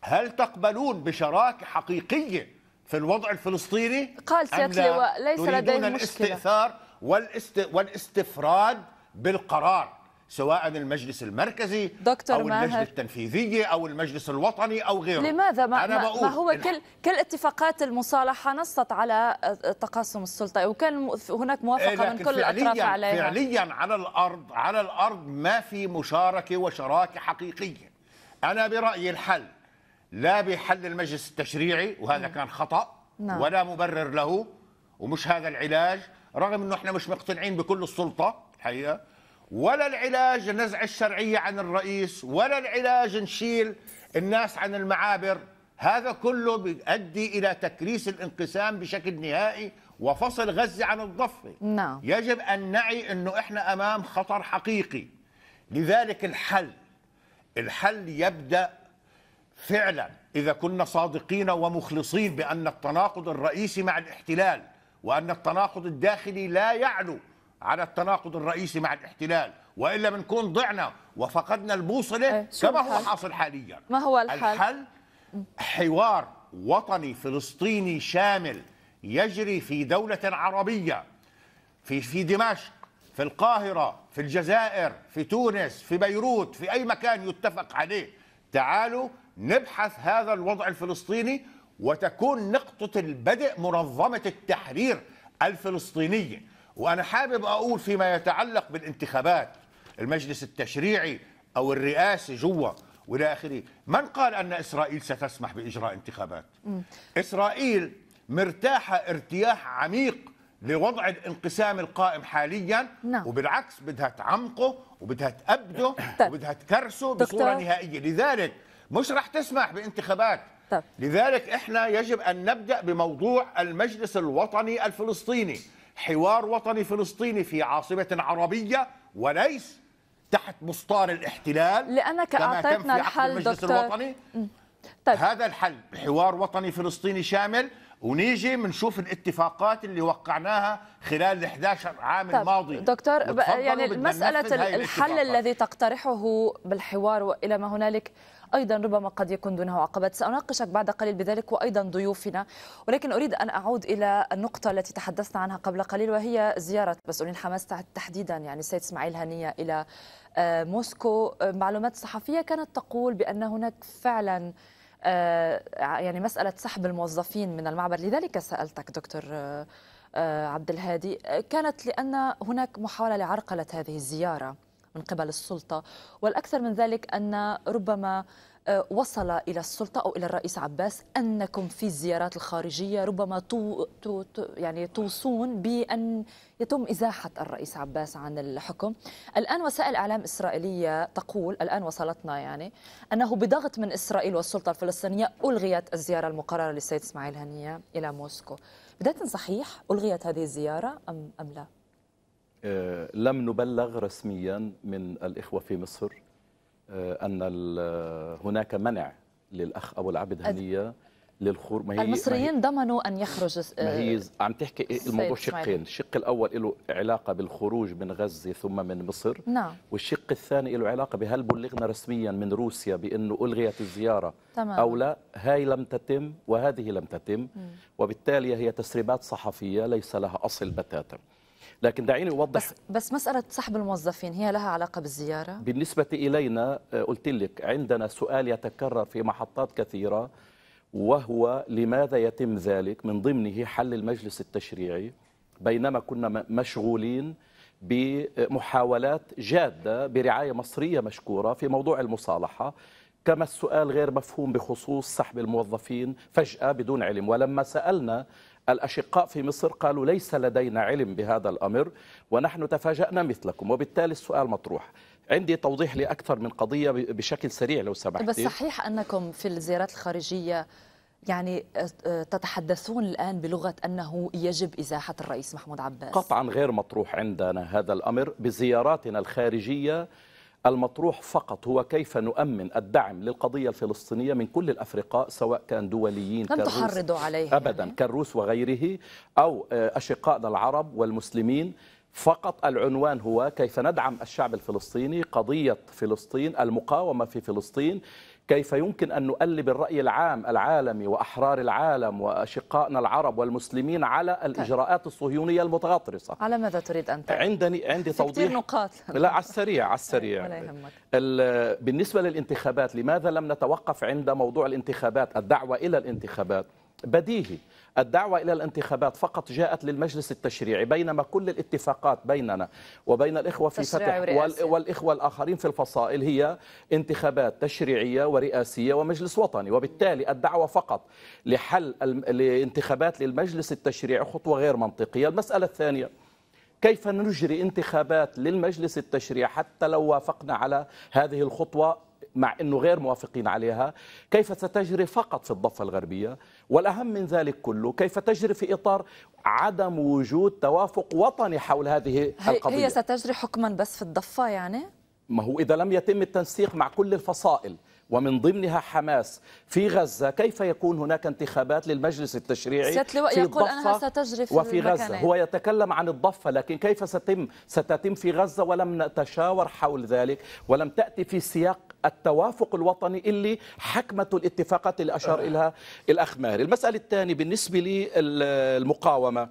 هل تقبلون بشراكه حقيقيه في الوضع الفلسطيني قال سياده اللواء ليس لديه مشكله الاستئثار والاست... والاستفراد بالقرار سواء المجلس المركزي دكتور او ماهر. اللجنه التنفيذيه او المجلس الوطني او غيره لماذا ما, أنا ما, ما هو كل كل اتفاقات المصالحه نصت على آه، تقاسم السلطه وكان هناك موافقه من كل الاطراف عليها فعليا على الارض على الارض ما في مشاركه وشراكه حقيقيه انا برايي الحل لا بحل المجلس التشريعي وهذا م. كان خطا نعم. ولا مبرر له ومش هذا العلاج رغم انه احنا مش مقتنعين بكل السلطه الحقيقه ولا العلاج نزع الشرعية عن الرئيس ولا العلاج نشيل الناس عن المعابر هذا كله بيؤدي إلى تكريس الانقسام بشكل نهائي وفصل غزة عن الضفة نعم. يجب أن نعي أنه إحنا أمام خطر حقيقي لذلك الحل الحل يبدأ فعلا إذا كنا صادقين ومخلصين بأن التناقض الرئيسي مع الاحتلال وأن التناقض الداخلي لا يعلو على التناقض الرئيسي مع الاحتلال والا بنكون ضعنا وفقدنا البوصله إيه، كما هو حاصل حاليا ما هو الحل؟ الحل حوار وطني فلسطيني شامل يجري في دوله عربيه في في دمشق في القاهره في الجزائر في تونس في بيروت في اي مكان يتفق عليه تعالوا نبحث هذا الوضع الفلسطيني وتكون نقطه البدء منظمه التحرير الفلسطينيه وانا حابب اقول فيما يتعلق بالانتخابات المجلس التشريعي او الرئاسي جوا والى اخره، من قال ان اسرائيل ستسمح باجراء انتخابات؟ م. اسرائيل مرتاحه ارتياح عميق لوضع الانقسام القائم حاليا نعم. وبالعكس بدها تعمقه وبدها تأبده طيب. وبدها تكرسه دكتور. بصوره نهائيه، لذلك مش رح تسمح بانتخابات طيب. لذلك احنا يجب ان نبدا بموضوع المجلس الوطني الفلسطيني حوار وطني فلسطيني في عاصمة عربية وليس تحت مسطار الاحتلال لأنك أعطيتنا الحل دكتور الوطني طيب. هذا الحل حوار وطني فلسطيني شامل ونيجي بنشوف الاتفاقات اللي وقعناها خلال ال 11 عام طيب. الماضي دكتور يعني مسألة الحل الذي تقترحه بالحوار وإلى ما هنالك أيضا ربما قد يكون دونه عقبات سأناقشك بعد قليل بذلك وأيضا ضيوفنا ولكن أريد أن أعود إلى النقطة التي تحدثنا عنها قبل قليل وهي زيارة مسؤولين حماس تحديدا يعني السيد إسماعيل هنية إلى آه، موسكو آه، معلومات صحفية كانت تقول بأن هناك فعلا آه، يعني مسألة سحب الموظفين من المعبر لذلك سألتك دكتور عبد الهادي كانت لأن هناك محاولة لعرقلة هذه الزيارة من قبل السلطة والأكثر من ذلك أن ربما آه، وصل إلى السلطة أو إلى الرئيس عباس أنكم في الزيارات الخارجية ربما تو تو يعني توصون بأن يتم إزاحة الرئيس عباس عن الحكم الآن وسائل إعلام إسرائيلية تقول الآن وصلتنا يعني أنه بضغط من إسرائيل والسلطة الفلسطينية ألغيت الزيارة المقررة للسيد إسماعيل هنية إلى موسكو بداية صحيح ألغيت هذه الزيارة أم أم لا؟ آه، لم نبلغ رسميا من الإخوة في مصر آه، أن آه، هناك منع للأخ أبو العبد هنية للخروج ما هي المصريين ما هي ضمنوا ان يخرج ما هي عم تحكي إيه؟ الموضوع شقين، الشق الاول له علاقه بالخروج من غزه ثم من مصر نعم والشق الثاني له علاقه بهل بلغنا رسميا من روسيا بانه الغيت الزياره تمام. او لا، هاي لم تتم وهذه لم تتم م. وبالتالي هي تسريبات صحفيه ليس لها اصل بتاتا. لكن دعيني اوضح بس, بس مساله سحب الموظفين هي لها علاقه بالزياره بالنسبه الينا آه، قلت لك عندنا سؤال يتكرر في محطات كثيره وهو لماذا يتم ذلك من ضمنه حل المجلس التشريعي بينما كنا مشغولين بمحاولات جادة برعاية مصرية مشكورة في موضوع المصالحة كما السؤال غير مفهوم بخصوص سحب الموظفين فجأة بدون علم ولما سألنا الأشقاء في مصر قالوا ليس لدينا علم بهذا الأمر ونحن تفاجأنا مثلكم وبالتالي السؤال مطروح عندي توضيح لأكثر من قضية بشكل سريع لو سمحت بس صحيح أنكم في الزيارات الخارجية يعني آه، آه، تتحدثون الآن بلغة أنه يجب إزاحة الرئيس محمود عباس قطعا غير مطروح عندنا هذا الأمر بزياراتنا الخارجية المطروح فقط هو كيف نؤمن الدعم للقضية الفلسطينية من كل الأفرقاء سواء كان دوليين لم تحرضوا عليه أبدا يعني. كالروس وغيره أو آه، أشقائنا العرب والمسلمين فقط العنوان هو كيف ندعم الشعب الفلسطيني قضية فلسطين المقاومة في فلسطين كيف يمكن أن نؤلب الرأي العام العالمي وأحرار العالم وأشقائنا العرب والمسلمين على طيب. الإجراءات الصهيونية المتغطرسة على ماذا تريد أن تعلم؟ عندني عندي توضيح نقاط لا على السريع على السريع طيب، بالنسبة للانتخابات لماذا لم نتوقف عند موضوع الانتخابات الدعوة إلى الانتخابات بديهي الدعوة إلى الانتخابات فقط جاءت للمجلس التشريعي بينما كل الاتفاقات بيننا وبين الإخوة في فتح ورئاسية. والإخوة الآخرين في الفصائل هي انتخابات تشريعية ورئاسية ومجلس وطني وبالتالي الدعوة فقط لحل الانتخابات للمجلس التشريعي خطوة غير منطقية المسألة الثانية كيف نجري انتخابات للمجلس التشريعي حتى لو وافقنا على هذه الخطوة مع أنه غير موافقين عليها كيف ستجري فقط في الضفة الغربية والأهم من ذلك كله كيف تجري في إطار عدم وجود توافق وطني حول هذه القضية هي ستجري حكما بس في الضفة يعني؟ ما هو إذا لم يتم التنسيق مع كل الفصائل ومن ضمنها حماس في غزة كيف يكون هناك انتخابات للمجلس التشريعي في يقول أنها ستجري في وفي غزة هو يتكلم عن الضفة لكن كيف ستتم ستتم في غزة ولم نتشاور حول ذلك ولم تأتي في سياق التوافق الوطني اللي حكمته الاتفاقات اللي أشار آه. إليها الأخ ماهر المسألة الثانية بالنسبة للمقاومة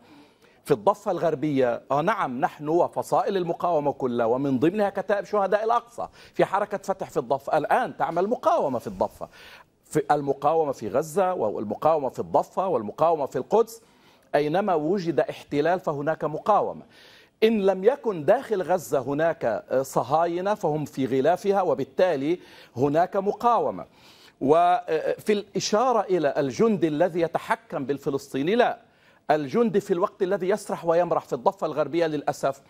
في الضفة الغربية آه نعم نحن وفصائل المقاومة كلها ومن ضمنها كتائب شهداء الأقصى في حركة فتح في الضفة الآن تعمل مقاومة في الضفة في المقاومة في غزة والمقاومة في الضفة والمقاومة في القدس أينما وجد احتلال فهناك مقاومة إن لم يكن داخل غزة هناك آه، صهاينة فهم في غلافها وبالتالي هناك مقاومة وفي آه، آه، الإشارة إلى الجندي الذي يتحكم بالفلسطيني لا الجندي في الوقت الذي يسرح ويمرح في الضفة الغربية للأسف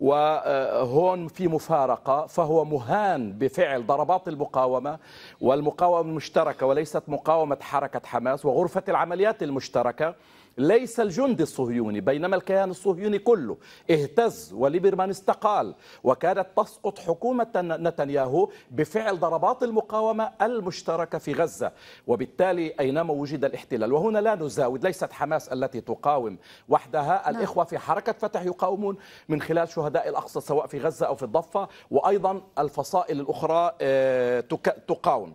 وهون في مفارقة فهو مهان بفعل ضربات المقاومة والمقاومة المشتركة وليست مقاومة حركة حماس وغرفة العمليات المشتركة ليس الجند الصهيوني بينما الكيان الصهيوني كله اهتز وليبرمان استقال وكانت تسقط حكومة نتنياهو بفعل ضربات المقاومة المشتركة في غزة وبالتالي أينما وجد الاحتلال وهنا لا نزاود ليست حماس التي تقاوم وحدها نعم. الإخوة في حركة فتح يقاومون من خلال شهداء الأقصى سواء في غزة أو في الضفة وأيضا الفصائل الأخرى آه، تقاوم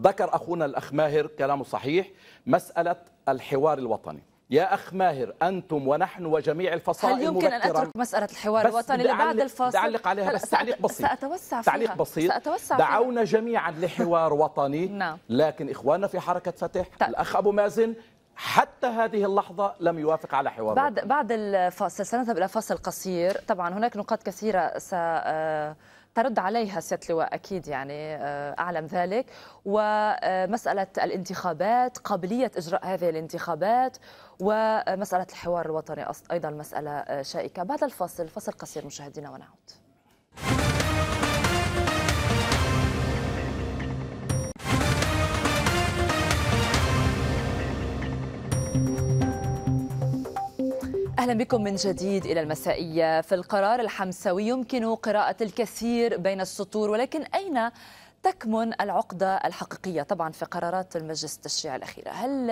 ذكر أخونا الأخ ماهر كلامه صحيح مسألة الحوار الوطني يا أخ ماهر أنتم ونحن وجميع الفصائل هل يمكن أن أترك مسألة الحوار الوطني لبعد الفاصل؟ دعلق عليها بس تعليق بسيط سأتوسع فيها تعليق بسيط سأتوسع فيها. دعونا جميعا لحوار وطني نعم. لكن إخواننا في حركة فتح طيب. الأخ أبو مازن حتى هذه اللحظة لم يوافق على حوار بعد وطني. بعد الفاصل سنذهب إلى فاصل قصير طبعا هناك نقاط كثيرة س آه، ترد عليها سيادة لواء أكيد يعني آه، أعلم ذلك ومسألة الانتخابات قابلية إجراء هذه الانتخابات ومسألة الحوار الوطني أيضا مسألة آه، شائكة بعد الفاصل فصل قصير مشاهدينا ونعود أهلا بكم من جديد إلى المسائية في القرار الحمساوي يمكن قراءة الكثير بين السطور ولكن أين تكمن العقدة الحقيقية طبعا في قرارات المجلس التشريعي الأخيرة هل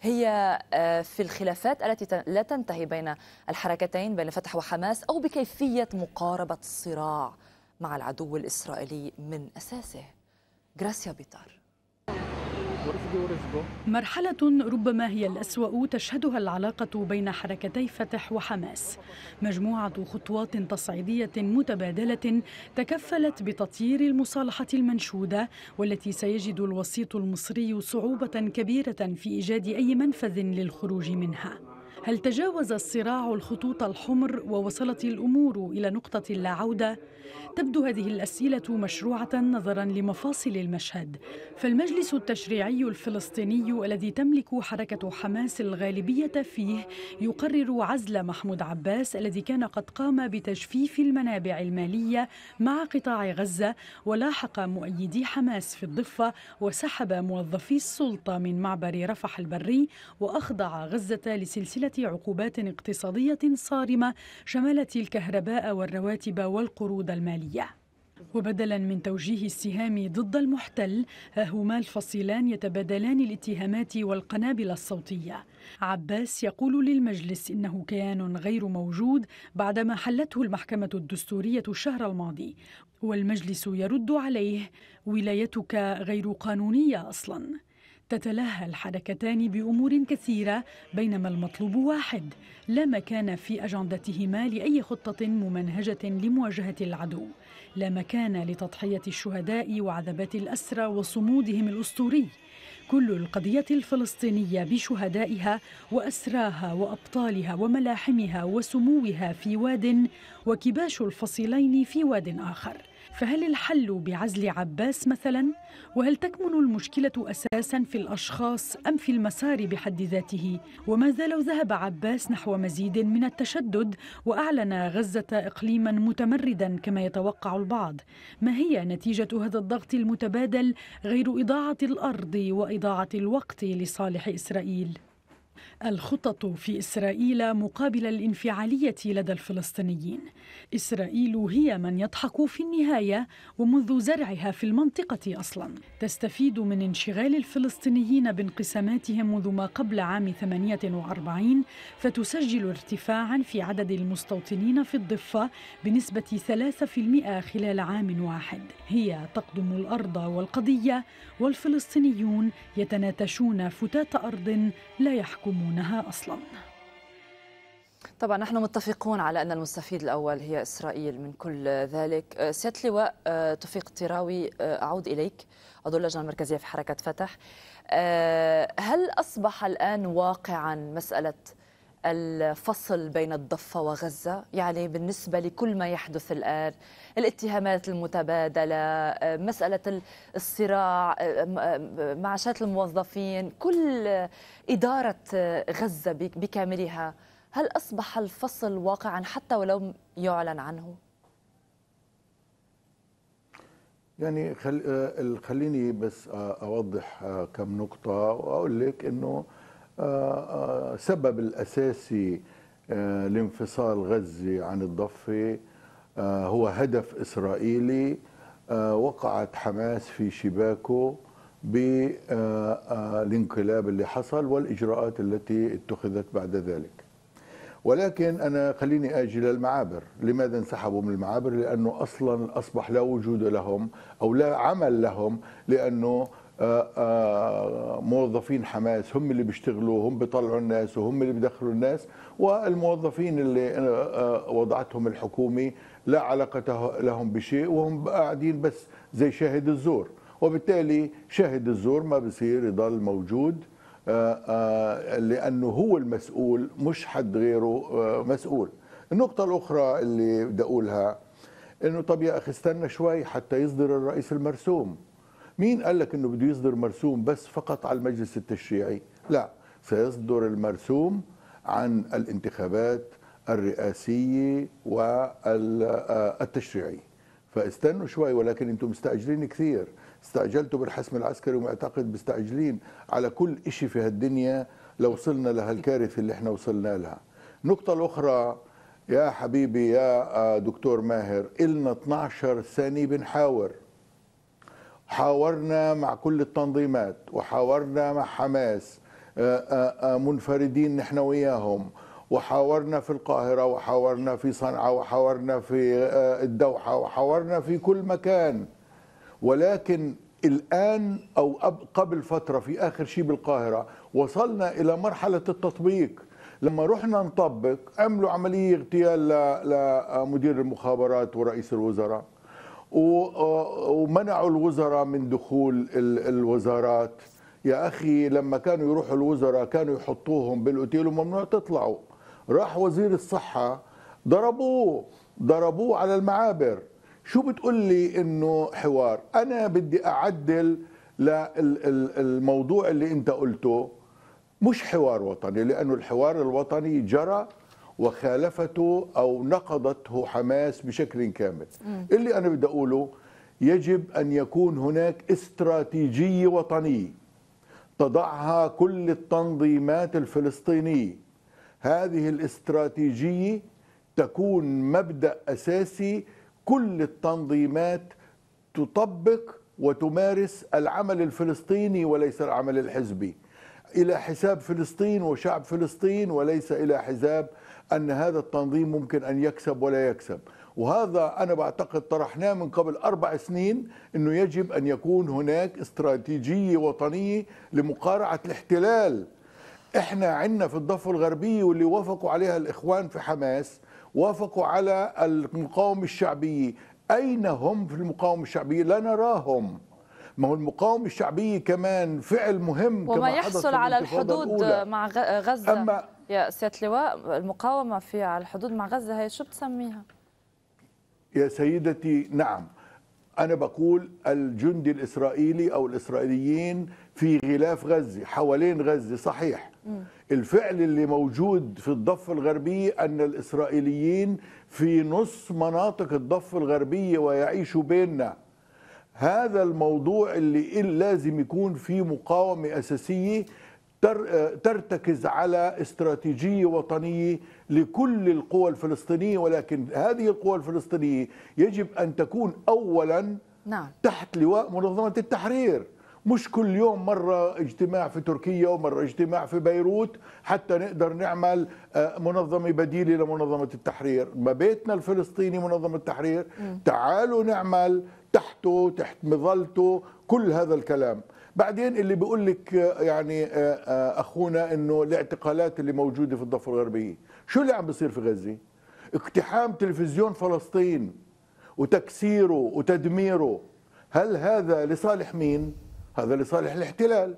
هي آه، في الخلافات التي لا تنتهي بين الحركتين بين فتح وحماس أو بكيفية مقاربة الصراع مع العدو الإسرائيلي من أساسه غراسيا بيتار مرحلة ربما هي الأسوأ تشهدها العلاقة بين حركتي فتح وحماس مجموعة خطوات تصعيدية متبادلة تكفلت بتطيير المصالحة المنشودة والتي سيجد الوسيط المصري صعوبة كبيرة في إيجاد أي منفذ للخروج منها هل تجاوز الصراع الخطوط الحمر ووصلت الأمور إلى نقطة اللاعودة؟ عودة؟ تبدو هذه الأسئلة مشروعة نظرا لمفاصل المشهد فالمجلس التشريعي الفلسطيني الذي تملك حركة حماس الغالبية فيه يقرر عزل محمود عباس الذي كان قد قام بتجفيف المنابع المالية مع قطاع غزة ولاحق مؤيدي حماس في الضفة وسحب موظفي السلطة من معبر رفح البري وأخضع غزة لسلسلة عقوبات اقتصادية صارمة شملت الكهرباء والرواتب والقروض المالية وبدلا من توجيه السهام ضد المحتل ها هما الفصيلان يتبادلان الاتهامات والقنابل الصوتية عباس يقول للمجلس إنه كيان غير موجود بعدما حلته المحكمة الدستورية الشهر الماضي والمجلس يرد عليه ولايتك غير قانونية أصلاً تتلهى الحركتان بأمور كثيرة بينما المطلوب واحد لا مكان في أجندتهما لأي خطة ممنهجة لمواجهة العدو لا مكان لتضحية الشهداء وعذبات الأسرى وصمودهم الأسطوري كل القضية الفلسطينية بشهدائها وأسراها وأبطالها وملاحمها وسموها في واد وكباش الفصيلين في واد آخر فهل الحل بعزل عباس مثلا؟ وهل تكمن المشكلة أساسا في الأشخاص أم في المسار بحد ذاته؟ وماذا لو ذهب عباس نحو مزيد من التشدد وأعلن غزة إقليما متمردا كما يتوقع البعض؟ ما هي نتيجة هذا الضغط المتبادل غير إضاعة الأرض وإضاعة الوقت لصالح إسرائيل؟ الخطط في إسرائيل مقابل الانفعالية لدى الفلسطينيين إسرائيل هي من يضحك في النهاية ومنذ زرعها في المنطقة أصلا تستفيد من انشغال الفلسطينيين بانقساماتهم منذ ما قبل عام 48 فتسجل ارتفاعا في عدد المستوطنين في الضفة بنسبة 3% خلال عام واحد هي تقدم الأرض والقضية والفلسطينيون يتناتشون فتات أرض لا يحكمون يسمونها أصلاً طبعا نحن متفقون على ان المستفيد الاول هي اسرائيل من كل ذلك أه، سياده اللواء أه، توفيق الطراوي أه، اعود اليك عضو اللجنه المركزيه في حركه فتح هل اصبح الان واقعا مساله الفصل بين الضفة وغزة يعني بالنسبة لكل ما يحدث الآن الاتهامات المتبادلة آه، مسألة الصراع آه، آه، معاشات الموظفين كل إدارة غزة بكاملها هل أصبح الفصل واقعا حتى ولو يعلن عنه؟ يعني خليني بس أوضح كم نقطة وأقول لك أنه السبب الأساسي آه، لانفصال غزة عن الضفة آه، هو هدف إسرائيلي آه، وقعت حماس في شباكه بالانقلاب اللي حصل والإجراءات التي اتخذت بعد ذلك ولكن أنا خليني أجي للمعابر لماذا انسحبوا من المعابر لأنه أصلا أصبح لا وجود لهم أو لا عمل لهم لأنه آه، آه، موظفين حماس هم اللي بيشتغلوا هم بيطلعوا الناس وهم اللي بيدخلوا الناس والموظفين اللي آه، وضعتهم الحكومه لا علاقة لهم بشيء وهم قاعدين بس زي شاهد الزور وبالتالي شاهد الزور ما بصير يضل موجود لأنه هو المسؤول مش حد غيره مسؤول النقطة الأخرى اللي بدي أقولها أنه طب يا أخي استنى شوي حتى يصدر الرئيس المرسوم مين قال لك انه بده يصدر مرسوم بس فقط على المجلس التشريعي لا سيصدر المرسوم عن الانتخابات الرئاسية والتشريعي فاستنوا شوي ولكن انتم مستعجلين كثير استعجلتوا بالحسم العسكري ومعتقد مستعجلين على كل شيء في هالدنيا لو وصلنا لهالكارثة اللي احنا وصلنا لها النقطة الأخرى يا حبيبي يا دكتور ماهر إلنا 12 سنة بنحاور حاورنا مع كل التنظيمات وحاورنا مع حماس آه، آه، آه، منفردين نحن وياهم وحاورنا في القاهرة وحاورنا في صنعاء وحاورنا في الدوحة وحاورنا في كل مكان ولكن الآن أو قبل فترة في آخر شيء بالقاهرة وصلنا إلى مرحلة التطبيق لما رحنا نطبق عملوا عملية اغتيال لمدير المخابرات ورئيس الوزراء ومنعوا الوزراء من دخول الوزارات يا أخي لما كانوا يروحوا الوزراء كانوا يحطوهم بالأوتيل وممنوع تطلعوا راح وزير الصحة ضربوه ضربوه على المعابر شو بتقول لي انه حوار انا بدي اعدل للموضوع اللي انت قلته مش حوار وطني لانه الحوار الوطني جرى وخالفته أو نقضته حماس بشكل كامل م. اللي أنا بدي أقوله يجب أن يكون هناك استراتيجية وطنية تضعها كل التنظيمات الفلسطينية هذه الاستراتيجية تكون مبدأ أساسي كل التنظيمات تطبق وتمارس العمل الفلسطيني وليس العمل الحزبي إلى حساب فلسطين وشعب فلسطين وليس إلى حساب أن هذا التنظيم ممكن أن يكسب ولا يكسب وهذا أنا بعتقد طرحناه من قبل أربع سنين أنه يجب أن يكون هناك استراتيجية وطنية لمقارعة الاحتلال احنا عندنا في الضفة الغربية واللي وافقوا عليها الإخوان في حماس وافقوا على المقاومة الشعبية أين هم في المقاومة الشعبية لا نراهم ما هو المقاومة الشعبية كمان فعل مهم وما كما يحصل على الحدود الأولى. مع غزة أما يا سياده اللواء المقاومه في على الحدود مع غزه هي شو بتسميها؟ يا سيدتي نعم أنا بقول الجندي الإسرائيلي أو الإسرائيليين في غلاف غزة حوالين غزة صحيح م. الفعل اللي موجود في الضفة الغربية أن الإسرائيليين في نص مناطق الضفة الغربية ويعيشوا بيننا هذا الموضوع اللي لازم يكون فيه مقاومة أساسية ترتكز على استراتيجية وطنية لكل القوى الفلسطينية ولكن هذه القوى الفلسطينية يجب أن تكون أولا نعم. تحت لواء منظمة التحرير مش كل يوم مرة اجتماع في تركيا ومرة اجتماع في بيروت حتى نقدر نعمل آه، منظمة بديلة لمنظمة التحرير ما بيتنا الفلسطيني منظمة التحرير م. تعالوا نعمل تحته تحت مظلته كل هذا الكلام بعدين اللي بيقول لك آه، يعني آه، آه، اخونا انه الاعتقالات اللي موجوده في الضفه الغربيه شو اللي عم بيصير في غزه اقتحام تلفزيون فلسطين وتكسيره وتدميره هل هذا لصالح مين هذا لصالح الاحتلال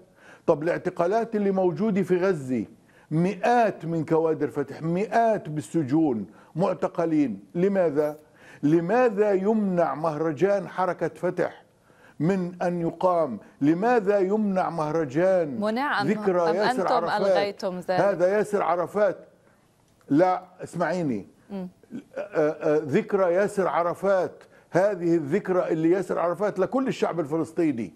طب الاعتقالات اللي موجوده في غزه مئات من كوادر فتح مئات بالسجون معتقلين لماذا لماذا يمنع مهرجان حركه فتح من أن يقام لماذا يمنع مهرجان ذكرى أم ياسر أنتم عرفات ألغيتم ذلك؟ هذا ياسر عرفات لا اسمعيني أه، أه، ذكرى ياسر عرفات هذه الذكرى اللي ياسر عرفات لكل الشعب الفلسطيني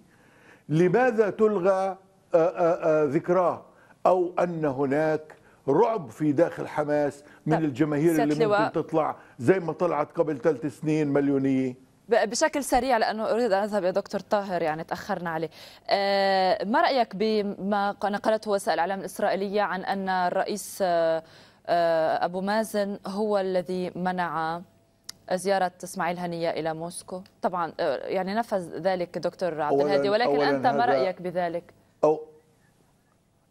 لماذا تلغى أه، ذكراه أو أن هناك رعب في داخل حماس من الجماهير اللي ممكن تطلع زي ما طلعت قبل ثلاث سنين مليونية بشكل سريع لانه اريد ان اذهب يا دكتور طاهر يعني تاخرنا عليه. آه، ما رايك بما نقلته وسائل الاعلام الاسرائيليه عن ان الرئيس آه، آه، ابو مازن هو الذي منع زيارة إسماعيل هنية إلى موسكو طبعا يعني نفذ ذلك دكتور عبد الهادي ولكن أولاً أنت ما رأيك بذلك أو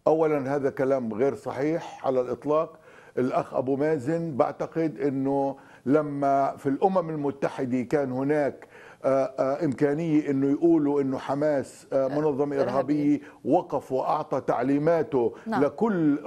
أولا هذا كلام غير صحيح على الإطلاق الأخ أبو مازن بعتقد أنه لما في الامم المتحده كان هناك آه، آه، إمكانية أنه يقولوا أنه حماس آه، منظمة إرهابية وقف وأعطى تعليماته نعم. لكل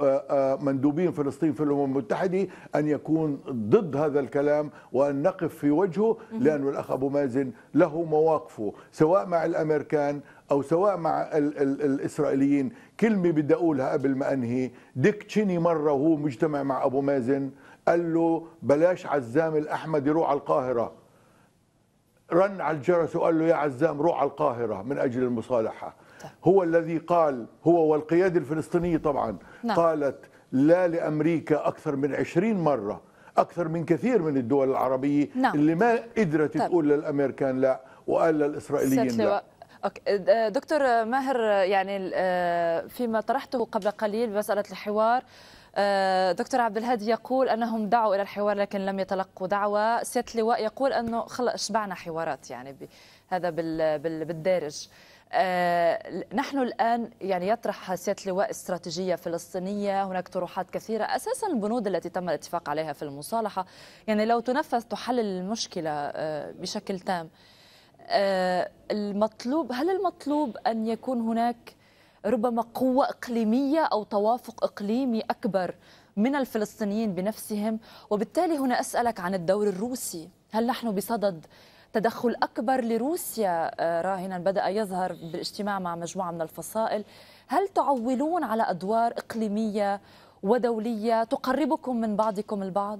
مندوبين فلسطين في الأمم المتحدة أن يكون ضد هذا الكلام وأن نقف في وجهه لأن الأخ أبو مازن له مواقفه سواء مع الأمريكان أو سواء مع الـ الـ الإسرائيليين كلمة بدي أقولها قبل ما أنهي ديك تشيني مرة وهو مجتمع مع أبو مازن قال له بلاش عزام الأحمد يروح على القاهرة رن على الجرس وقال له يا عزام روح على القاهرة من أجل المصالحة طيب. هو الذي قال هو والقيادة الفلسطينية طبعا نعم. قالت لا لأمريكا أكثر من عشرين مرة أكثر من كثير من الدول العربية نعم. اللي ما قدرت طيب. تقول للأمريكان لا وقال للإسرائيليين لا دكتور ماهر يعني آه، فيما طرحته قبل قليل بمسألة الحوار آه، دكتور عبد الهادي يقول انهم دعوا الى الحوار لكن لم يتلقوا دعوه، سياده اللواء يقول انه خلص شبعنا حوارات يعني هذا بالدارج. آه، نحن الان يعني يطرح سياده اللواء استراتيجيه فلسطينيه، هناك طروحات كثيره، اساسا البنود التي تم الاتفاق عليها في المصالحه، يعني لو تنفذ تحل المشكله بشكل تام. آه، المطلوب هل المطلوب أن يكون هناك ربما قوة إقليمية أو توافق إقليمي أكبر من الفلسطينيين بنفسهم وبالتالي هنا أسألك عن الدور الروسي هل نحن بصدد تدخل أكبر لروسيا آه، راهنا بدأ يظهر بالاجتماع مع مجموعة من الفصائل هل تعولون على أدوار إقليمية ودولية تقربكم من بعضكم البعض؟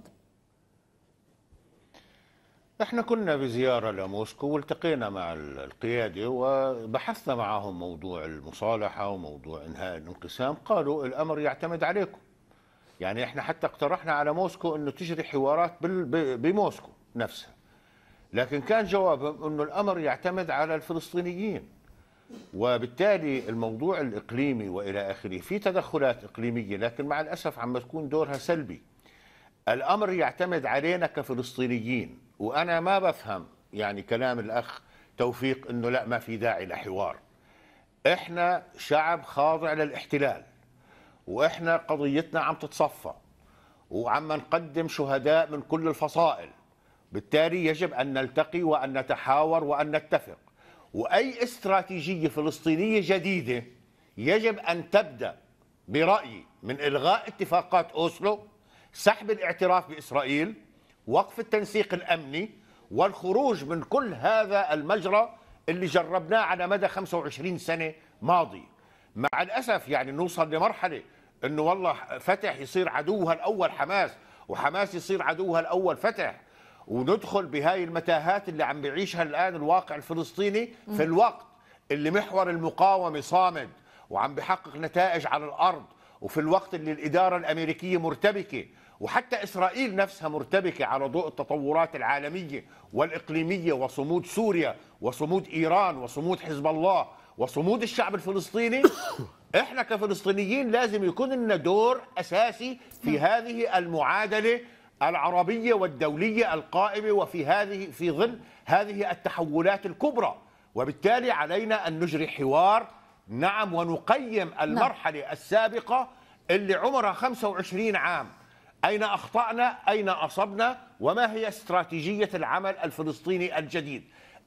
احنا كنا بزياره لموسكو والتقينا مع القياده وبحثنا معهم موضوع المصالحه وموضوع انهاء الانقسام قالوا الامر يعتمد عليكم يعني احنا حتى اقترحنا على موسكو انه تجري حوارات بموسكو نفسها لكن كان جوابهم انه الامر يعتمد على الفلسطينيين وبالتالي الموضوع الاقليمي والى اخره في تدخلات اقليميه لكن مع الاسف عم تكون دورها سلبي الامر يعتمد علينا كفلسطينيين وانا ما بفهم يعني كلام الاخ توفيق انه لا ما في داعي لحوار احنا شعب خاضع للاحتلال واحنا قضيتنا عم تتصفى وعم نقدم شهداء من كل الفصائل بالتالي يجب ان نلتقي وان نتحاور وان نتفق واي استراتيجيه فلسطينيه جديده يجب ان تبدا برايي من الغاء اتفاقات اوسلو سحب الاعتراف باسرائيل وقف التنسيق الأمني والخروج من كل هذا المجرى اللي جربناه على مدى 25 سنة ماضية مع الأسف يعني نوصل لمرحلة أنه والله فتح يصير عدوها الأول حماس وحماس يصير عدوها الأول فتح وندخل بهاي المتاهات اللي عم بيعيشها الآن الواقع الفلسطيني في الوقت اللي محور المقاومة صامد وعم بحقق نتائج على الأرض وفي الوقت اللي الإدارة الأمريكية مرتبكة وحتى إسرائيل نفسها مرتبكة على ضوء التطورات العالمية والإقليمية وصمود سوريا وصمود إيران وصمود حزب الله وصمود الشعب الفلسطيني احنا كفلسطينيين لازم يكون لنا دور اساسي في نعم. هذه المعادله العربيه والدوليه القائمه وفي هذه في ظل هذه التحولات الكبرى وبالتالي علينا ان نجري حوار نعم ونقيم نعم. المرحله السابقه اللي عمرها 25 عام أين أخطأنا أين أصبنا وما هي استراتيجية العمل الفلسطيني الجديد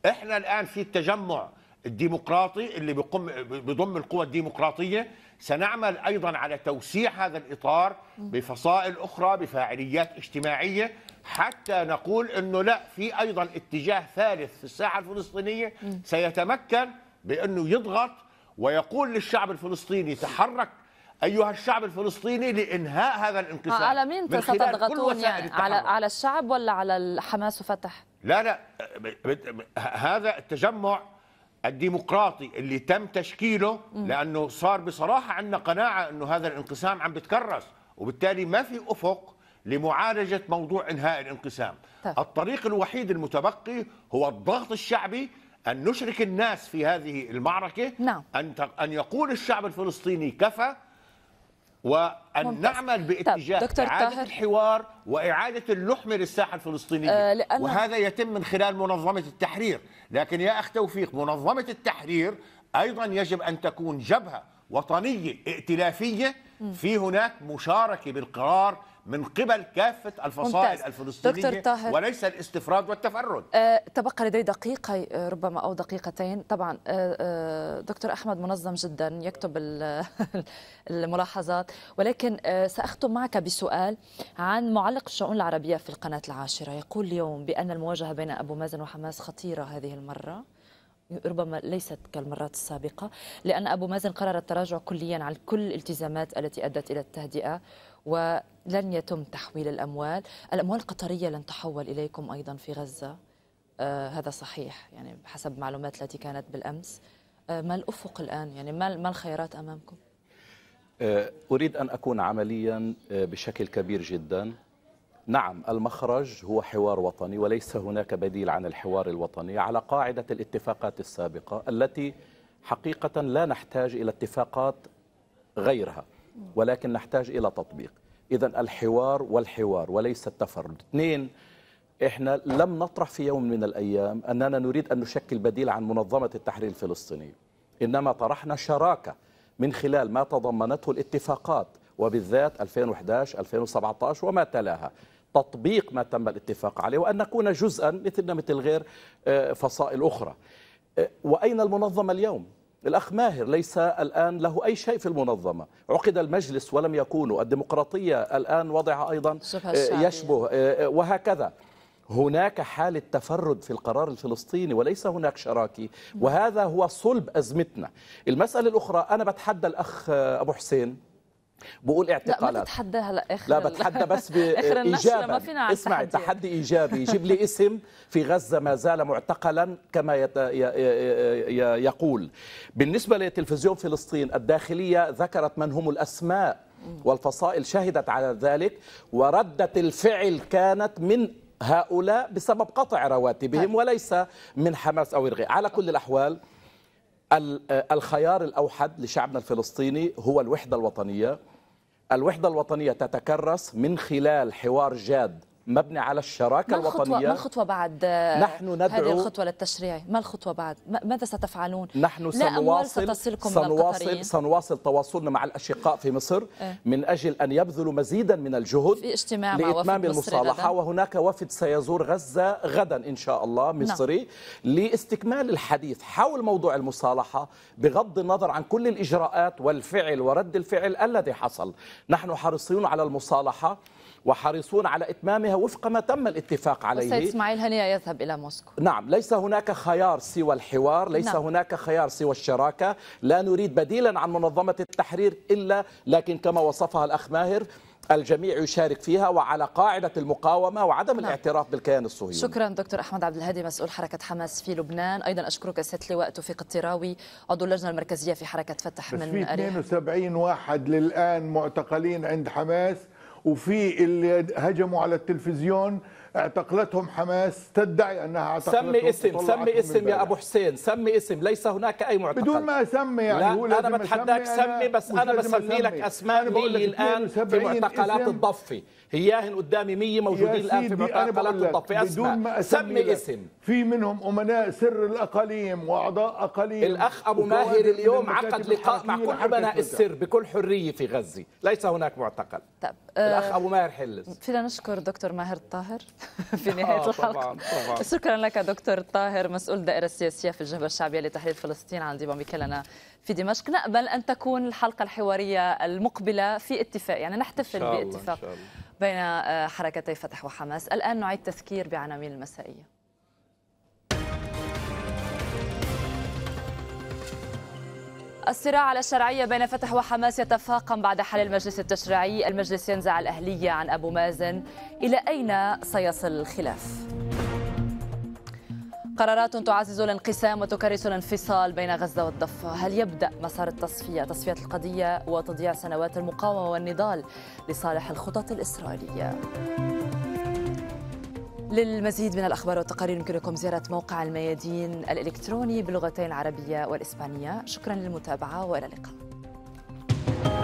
إحنا الآن في التجمع الديمقراطي اللي بيقوم بضم القوى الديمقراطية سنعمل أيضا على توسيع هذا الإطار بفصائل أخرى بفاعليات اجتماعية حتى نقول أنه لا في أيضا اتجاه ثالث في الساحة الفلسطينية سيتمكن بأنه يضغط ويقول للشعب الفلسطيني تحرك ايها الشعب الفلسطيني لانهاء هذا الانقسام على مين ستضغطون يعني على على الشعب ولا على حماس وفتح لا لا هذا التجمع الديمقراطي اللي تم تشكيله لانه صار بصراحه عندنا قناعه انه هذا الانقسام عم بتكرس وبالتالي ما في افق لمعالجه موضوع انهاء الانقسام طيب. الطريق الوحيد المتبقي هو الضغط الشعبي ان نشرك الناس في هذه المعركه نعم. ان ان يقول الشعب الفلسطيني كفى وان ممتاز. نعمل باتجاه طيب. اعاده طاهر. الحوار واعاده اللحمة للساحه الفلسطينيه آه لأن... وهذا يتم من خلال منظمه التحرير لكن يا اخ توفيق منظمه التحرير ايضا يجب ان تكون جبهه وطنيه ائتلافيه في هناك مشاركه بالقرار من قبل كافه الفصائل ممتاز. الفلسطينيه وليس الاستفراد والتفرد أه تبقى لدي دقيقه ربما او دقيقتين طبعا أه, آه، دكتور احمد منظم جدا يكتب الملاحظات ولكن أه ساختم معك بسؤال عن معلق الشؤون العربيه في القناه العاشره يقول اليوم بان المواجهه بين ابو مازن وحماس خطيره هذه المره ربما ليست كالمرات السابقة لأن أبو مازن قرر التراجع كليا عن كل الالتزامات التي أدت إلى التهدئة و لن يتم تحويل الأموال الأموال القطرية لن تحول إليكم أيضا في غزة آه هذا صحيح يعني حسب المعلومات التي كانت بالأمس آه ما الأفق الآن يعني ما, ما الخيارات أمامكم آه، أريد أن أكون عمليا آه، بشكل كبير جدا نعم المخرج هو حوار وطني وليس هناك بديل عن الحوار الوطني على قاعدة الاتفاقات السابقة التي حقيقة لا نحتاج إلى اتفاقات غيرها ولكن نحتاج إلى تطبيق إذا الحوار والحوار وليس التفرد اثنين إحنا لم نطرح في يوم من الأيام أننا نريد أن نشكل بديل عن منظمة التحرير الفلسطينية إنما طرحنا شراكة من خلال ما تضمنته الاتفاقات وبالذات 2011 2017 وما تلاها تطبيق ما تم الاتفاق عليه وأن نكون جزءا مثلنا مثل غير آه، فصائل أخرى آه، وأين المنظمة اليوم الأخ ماهر ليس الآن له أي شيء في المنظمة عقد المجلس ولم يكونوا الديمقراطية الآن وضع أيضا آه، يشبه آه، آه، وهكذا هناك حالة تفرد في القرار الفلسطيني وليس هناك شراكي وهذا هو صلب أزمتنا المسألة الأخرى أنا بتحدى الأخ أبو حسين بقول اعتقالات لا هلا لاخر لا بتحدى بس بايجابي اسمع تحدي ايجابي جيب لي اسم في غزه ما زال معتقلا كما يت... يقول بالنسبه لتلفزيون فلسطين الداخليه ذكرت من هم الاسماء والفصائل شهدت على ذلك ورده الفعل كانت من هؤلاء بسبب قطع رواتبهم طيب. وليس من حماس او غيره على كل الاحوال آه، الخيار الأوحد لشعبنا الفلسطيني هو الوحدة الوطنية الوحدة الوطنية تتكرس من خلال حوار جاد مبني على الشراكه ما الخطوة الوطنيه ما الخطوه بعد نحن ندعو هذه الخطوه للتشريع ما الخطوه بعد ماذا ستفعلون نحن سنواصل ستصلكم سنواصل سنواصل تواصلنا مع الاشقاء في مصر إيه. من اجل ان يبذلوا مزيدا من الجهد في اجتماع لاتمام المصالحه وهناك وفد سيزور غزه غدا ان شاء الله نعم. مصري نعم. لاستكمال الحديث حول موضوع المصالحه بغض النظر عن كل الاجراءات والفعل ورد الفعل الذي حصل نحن حريصون على المصالحه وحريصون على إتمامها وفق ما تم الاتفاق عليه أستاذ إسماعيل هنية يذهب إلى موسكو نعم ليس هناك خيار سوى الحوار ليس نعم. هناك خيار سوى الشراكة لا نريد بديلا عن منظمة التحرير إلا لكن كما وصفها الأخ ماهر الجميع يشارك فيها وعلى قاعدة المقاومة وعدم نعم. الاعتراف بالكيان الصهيوني شكرا دكتور أحمد عبد الهادي مسؤول حركة حماس في لبنان أيضا أشكرك أستاذ لواء توفيق الطراوي عضو اللجنة المركزية في حركة فتح من في 72 واحد للآن معتقلين عند حماس وفي اللي هجموا على التلفزيون اعتقلتهم حماس تدعي انها اعتقلتهم سمي اسم سمي اسم يا ابو حسين سمي اسم ليس هناك اي معتقل بدون ما اسمي يعني لا هو انا بتحداك سمي بس انا بسمي لك اسماء 100 الان في معتقلات الضفه هياهن قدامي 100 موجودين الان في معتقلات الضفه اسماء سمي اسم في منهم امناء سر الاقاليم واعضاء اقاليم الاخ ابو ماهر اليوم عقد لقاء مع كل امناء السر بكل حريه في غزه ليس هناك معتقل طب الاخ آه، ابو ماهر حلز فينا نشكر دكتور ماهر الطاهر في آه، نهايه آه الحلقه طبعاً طبعاً. شكرا لك دكتور طاهر مسؤول الدائره السياسيه في الجبهه الشعبيه لتحرير فلسطين عن ضبابك لنا في دمشق نامل ان تكون الحلقه الحواريه المقبله في اتفاق يعني نحتفل باتفاق بين آه، حركتي فتح وحماس الان نعيد تذكير بعناوين المسائيه الصراع على الشرعية بين فتح وحماس يتفاقم بعد حل المجلس التشريعي المجلس ينزع الأهلية عن أبو مازن إلى أين سيصل الخلاف؟ قرارات تعزز الانقسام وتكرس الانفصال بين غزة والضفة هل يبدأ مسار التصفية تصفية القضية وتضييع سنوات المقاومة والنضال لصالح الخطط الإسرائيلية؟ للمزيد من الأخبار والتقارير يمكنكم زيارة موقع الميادين الإلكتروني باللغتين العربية والإسبانية شكرا للمتابعة وإلى اللقاء